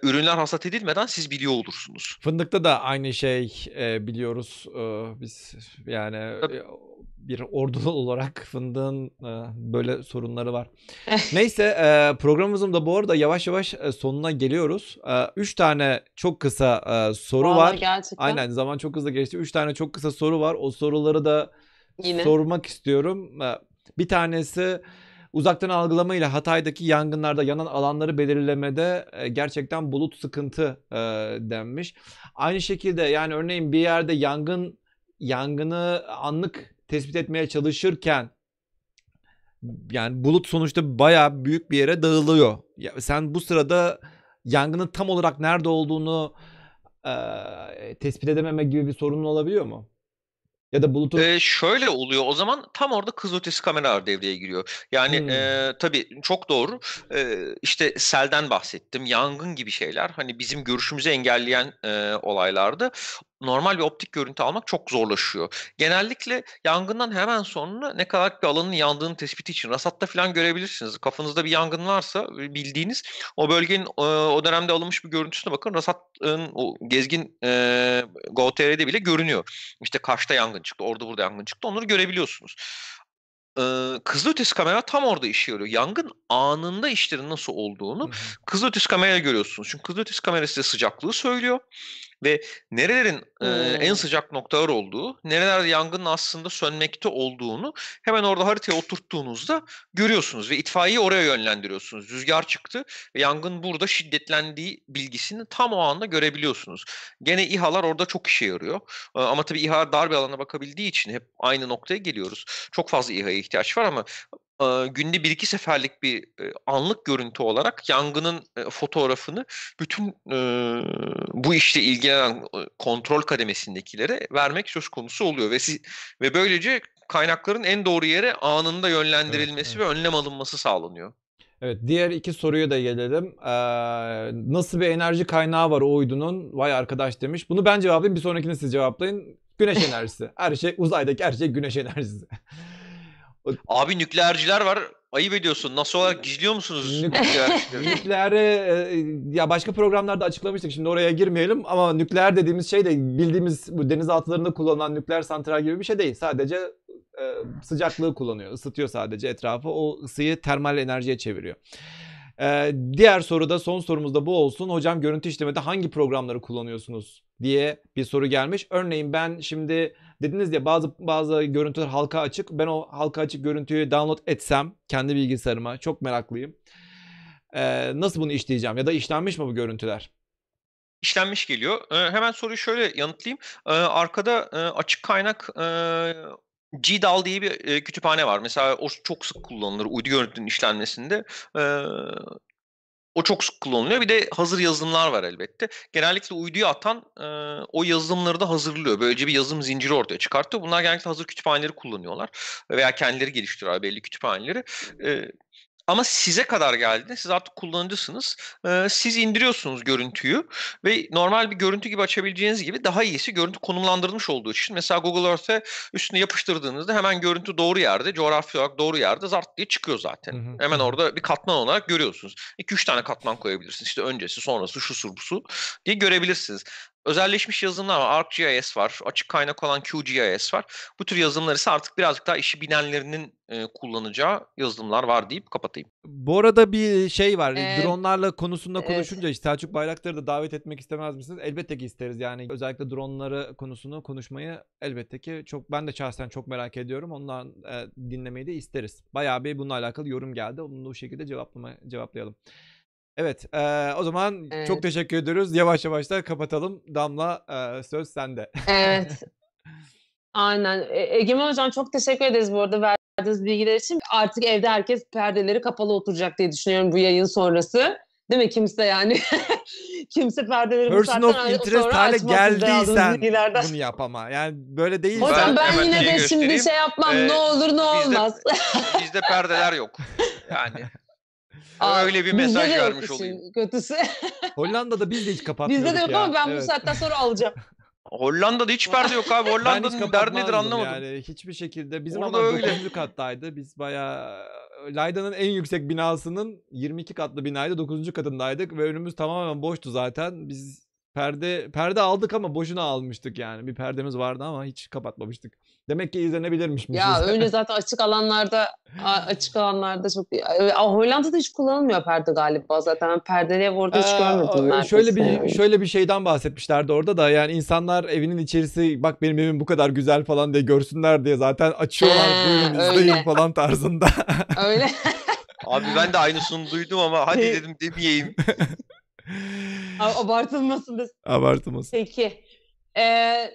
ürünler hasat edilmeden siz biliyor olursunuz. Fındıkta da aynı şey e, biliyoruz. E, biz yani Tabii bir ordulu olarak fındığın e, böyle sorunları var. Neyse e, programımızın da bu arada yavaş yavaş e, sonuna geliyoruz. Üç tane çok kısa soru Vallahi var. Gerçekten. Aynen zaman çok hızlı geçti. Üç tane çok kısa soru var. O soruları da Yine. sormak istiyorum. Bir tanesi uzaktan algılama ile Hatay'daki yangınlarda yanan alanları belirlemede gerçekten bulut sıkıntı denmiş. Aynı şekilde yani örneğin bir yerde yangın yangını anlık tespit etmeye çalışırken yani bulut sonuçta baya büyük bir yere dağılıyor. Ya sen bu sırada yangının tam olarak nerede olduğunu e, tespit edememe gibi bir sorunun olabiliyor mu? Ya da bulutu... Ee, şöyle oluyor o zaman tam orada kız ötesi kameralar devreye giriyor. Yani hmm. e, tabii çok doğru e, işte selden bahsettim yangın gibi şeyler hani bizim görüşümüzü engelleyen e, olaylardı normal bir optik görüntü almak çok zorlaşıyor. Genellikle yangından hemen sonra ne kadar bir alanın yandığını tespiti için rasatta falan görebilirsiniz. Kafanızda bir yangın varsa e, bildiğiniz o bölgenin e, o dönemde alınmış bir görüntüsüne bakın. Rasat'ın o gezgin e, GoTR'de bile görünüyor. İşte karşıda yangın çıktı, orada burada yangın çıktı. Onları görebiliyorsunuz e, kızıl ötesi kamera tam orada işe yarıyor. Yangın anında işlerin nasıl olduğunu kızıl ötesi kamerayla görüyorsunuz. Çünkü kızıl ötesi kamera size sıcaklığı söylüyor ve nerelerin hmm. e, en sıcak noktalar olduğu, nerelerde yangının aslında sönmekte olduğunu hemen orada haritaya oturttuğunuzda görüyorsunuz ve itfaiyeyi oraya yönlendiriyorsunuz. Rüzgar çıktı, ve yangın burada şiddetlendiği bilgisini tam o anda görebiliyorsunuz. Gene İHA'lar orada çok işe yarıyor. E, ama tabii İHA dar bir alana bakabildiği için hep aynı noktaya geliyoruz. Çok fazla İHA'ya ihtiyaç var ama e, günde bir iki seferlik bir e, anlık görüntü olarak yangının e, fotoğrafını bütün e, bu işle ilgilenen e, kontrol kademesindekilere vermek söz konusu oluyor ve siz, ve böylece kaynakların en doğru yere anında yönlendirilmesi evet, evet. ve önlem alınması sağlanıyor. Evet diğer iki soruya da gelelim. Ee, nasıl bir enerji kaynağı var o uydunun? Vay arkadaş demiş. Bunu ben cevaplayayım bir sonrakini siz cevaplayın. Güneş enerjisi. Her şey uzaydaki her şey güneş enerjisi. Abi nükleerciler var. Ayıp ediyorsun. Nasıl olarak gizliyor musunuz? Nükleer Nükleeri e, ya başka programlarda açıklamıştık. Şimdi oraya girmeyelim ama nükleer dediğimiz şey de bildiğimiz bu denizaltılarında kullanılan nükleer santral gibi bir şey değil. Sadece e, sıcaklığı kullanıyor. Isıtıyor sadece etrafı. O ısıyı termal enerjiye çeviriyor. Ee, diğer soruda son sorumuzda bu olsun. Hocam görüntü işlemede hangi programları kullanıyorsunuz diye bir soru gelmiş. Örneğin ben şimdi Dediniz ya bazı bazı görüntüler halka açık. Ben o halka açık görüntüyü download etsem kendi bilgisayarıma çok meraklıyım. Ee, nasıl bunu işleyeceğim ya da işlenmiş mi bu görüntüler? İşlenmiş geliyor. E, hemen soruyu şöyle yanıtlayayım. E, arkada e, açık kaynak e, GDAL diye bir e, kütüphane var. Mesela o çok sık kullanılır uydu görüntünün işlenmesinde. E, o çok sık kullanılıyor. Bir de hazır yazılımlar var elbette. Genellikle uyduya atan e, o yazılımları da hazırlıyor. Böylece bir yazılım zinciri ortaya çıkartıyor. Bunlar genellikle hazır kütüphaneleri kullanıyorlar veya kendileri geliştiriyorlar belli kütüphaneleri. E, ama size kadar geldiğinde siz artık kullanıcısınız. Ee, siz indiriyorsunuz görüntüyü ve normal bir görüntü gibi açabileceğiniz gibi daha iyisi görüntü konumlandırılmış olduğu için mesela Google Earth'e üstüne yapıştırdığınızda hemen görüntü doğru yerde, coğrafi olarak doğru yerde zart diye çıkıyor zaten. Hı hı. Hemen orada bir katman olarak görüyorsunuz. 2-3 tane katman koyabilirsiniz. İşte öncesi, sonrası, şu su, bu su diye görebilirsiniz. Özelleşmiş yazılımlar var. ArcGIS var. Açık kaynak olan QGIS var. Bu tür yazılımlar ise artık birazcık daha işi bilenlerinin e, kullanacağı yazılımlar var deyip kapatayım. Bu arada bir şey var. Ee, Dronlarla konusunda konuşunca işte Selçuk Bayraktar'ı da davet etmek istemez misiniz? Elbette ki isteriz. Yani özellikle dronları konusunu konuşmayı elbette ki çok ben de şahsen çok merak ediyorum. Ondan e, dinlemeyi de isteriz. Bayağı bir bununla alakalı yorum geldi. Onu da bu şekilde cevaplama cevaplayalım. Evet e, o zaman evet. çok teşekkür ediyoruz. Yavaş yavaş da kapatalım. Damla e, söz sende. Evet. Aynen. E, Egemen Hocam çok teşekkür ederiz bu arada verdiğiniz bilgiler için. Artık evde herkes perdeleri kapalı oturacak diye düşünüyorum bu yayın sonrası. Değil mi kimse yani? kimse perdeleri Person bu saatten of interest hale geldiysen bunu yap ama. Yani böyle değil. Hocam ben, ben yine de şimdi şey yapmam ee, ne olur ne bizde, olmaz. bizde perdeler yok. Yani Aa, Öyle bir mesaj bizde de vermiş işin olayım. Kötüsü. Hollanda'da biz de hiç kapatmıyoruz Bizde de yok ya. ama ben bu Evet. saatten sonra alacağım. Hollanda'da hiç perde yok abi. Ben hiç Hollanda'nın derdi nedir anlamadım. Yani hiçbir şekilde bizim Orada ama öyle. 9. kattaydı. Biz baya Layda'nın en yüksek binasının 22 katlı binaydı. 9. katındaydık ve önümüz tamamen boştu zaten. Biz Perde perde aldık ama boşuna almıştık yani. Bir perdemiz vardı ama hiç kapatmamıştık. Demek ki izlenebilirmiş. Ya öyle zaten açık alanlarda açık alanlarda çok Hollanda'da hiç kullanılmıyor perde galiba zaten. Ben perdeli orada hiç ee, görmedim. Ee, şöyle bir şöyle bir şeyden bahsetmişlerdi orada da yani insanlar evinin içerisi bak benim evim bu kadar güzel falan diye görsünler diye zaten açıyorlar buyurun izleyin falan tarzında. öyle. Abi ben de aynısını duydum ama hadi dedim demeyeyim. Abartılmasın biz. Abartılmasın. Peki. Ee,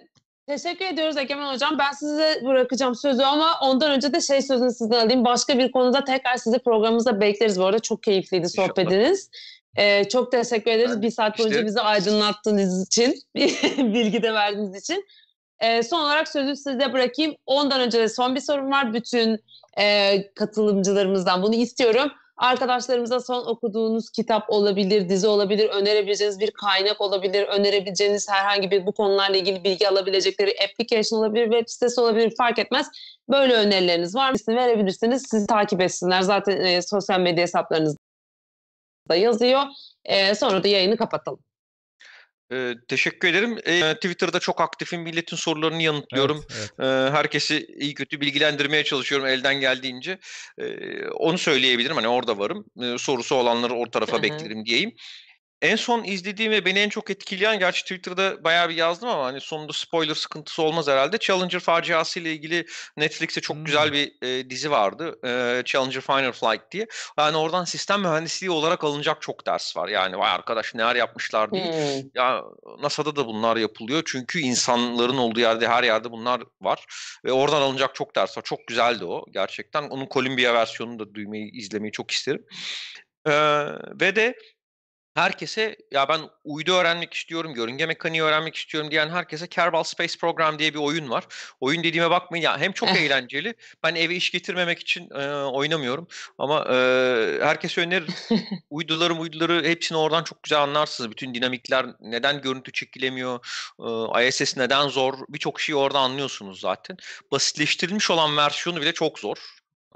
teşekkür ediyoruz Egemen Hocam. Ben size bırakacağım sözü ama ondan önce de şey sözünü sizden alayım. Başka bir konuda tekrar sizi programımızda bekleriz. Bu arada çok keyifliydi sohbetiniz. Ee, çok teşekkür ederiz. Yani bir saat boyunca işte... bizi aydınlattığınız için, bilgi de verdiğiniz için. Ee, son olarak sözü size bırakayım. Ondan önce de son bir sorum var. Bütün e, katılımcılarımızdan bunu istiyorum. Arkadaşlarımıza son okuduğunuz kitap olabilir, dizi olabilir, önerebileceğiniz bir kaynak olabilir, önerebileceğiniz herhangi bir bu konularla ilgili bilgi alabilecekleri application olabilir, web sitesi olabilir fark etmez. Böyle önerileriniz var mı? verebilirsiniz. Sizi takip etsinler. Zaten e, sosyal medya hesaplarınızda yazıyor. E, sonra da yayını kapatalım. Ee, teşekkür ederim. Ee, Twitter'da çok aktifim. Milletin sorularını yanıtlıyorum. Evet, evet. Ee, herkesi iyi kötü bilgilendirmeye çalışıyorum elden geldiğince. Ee, onu söyleyebilirim. Hani orada varım. Ee, sorusu olanları o tarafa Hı-hı. beklerim diyeyim. En son izlediğim ve beni en çok etkileyen gerçi Twitter'da bayağı bir yazdım ama hani sonunda spoiler sıkıntısı olmaz herhalde. Challenger faciası ile ilgili Netflix'te çok hmm. güzel bir e, dizi vardı. E, Challenger Final Flight diye. Yani oradan sistem mühendisliği olarak alınacak çok ders var. Yani vay arkadaş neler yapmışlar diye. Hmm. Ya NASA'da da bunlar yapılıyor. Çünkü insanların olduğu yerde her yerde bunlar var ve oradan alınacak çok ders var. Çok güzeldi o gerçekten. Onun Columbia versiyonunu da duymayı izlemeyi çok isterim. Ee, ve de herkese ya ben uydu öğrenmek istiyorum, yörünge mekaniği öğrenmek istiyorum diyen herkese Kerbal Space Program diye bir oyun var. Oyun dediğime bakmayın ya hem çok eh. eğlenceli. Ben eve iş getirmemek için e, oynamıyorum ama e, herkese öneririm. Uyduları uyduları hepsini oradan çok güzel anlarsınız. Bütün dinamikler neden görüntü çekilemiyor, e, ISS neden zor birçok şeyi orada anlıyorsunuz zaten. Basitleştirilmiş olan versiyonu bile çok zor.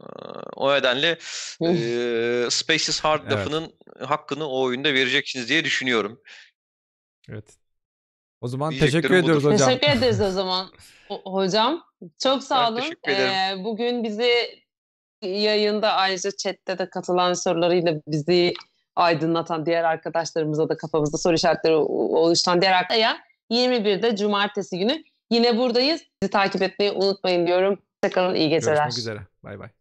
Ee, o nedenle e, Space Hard evet. lafının hakkını o oyunda vereceksiniz diye düşünüyorum. Evet. O zaman teşekkür ediyoruz budur. hocam. Teşekkür ederiz o zaman hocam. Çok sağ olun. Ee, bugün bizi yayında ayrıca chatte de katılan sorularıyla bizi aydınlatan diğer arkadaşlarımıza da kafamızda soru işaretleri oluşturan diğer arkadaşlara 21'de cumartesi günü yine buradayız. Bizi takip etmeyi unutmayın diyorum. Tekrardan iyi geceler. Görüşmek üzere. Bay bay.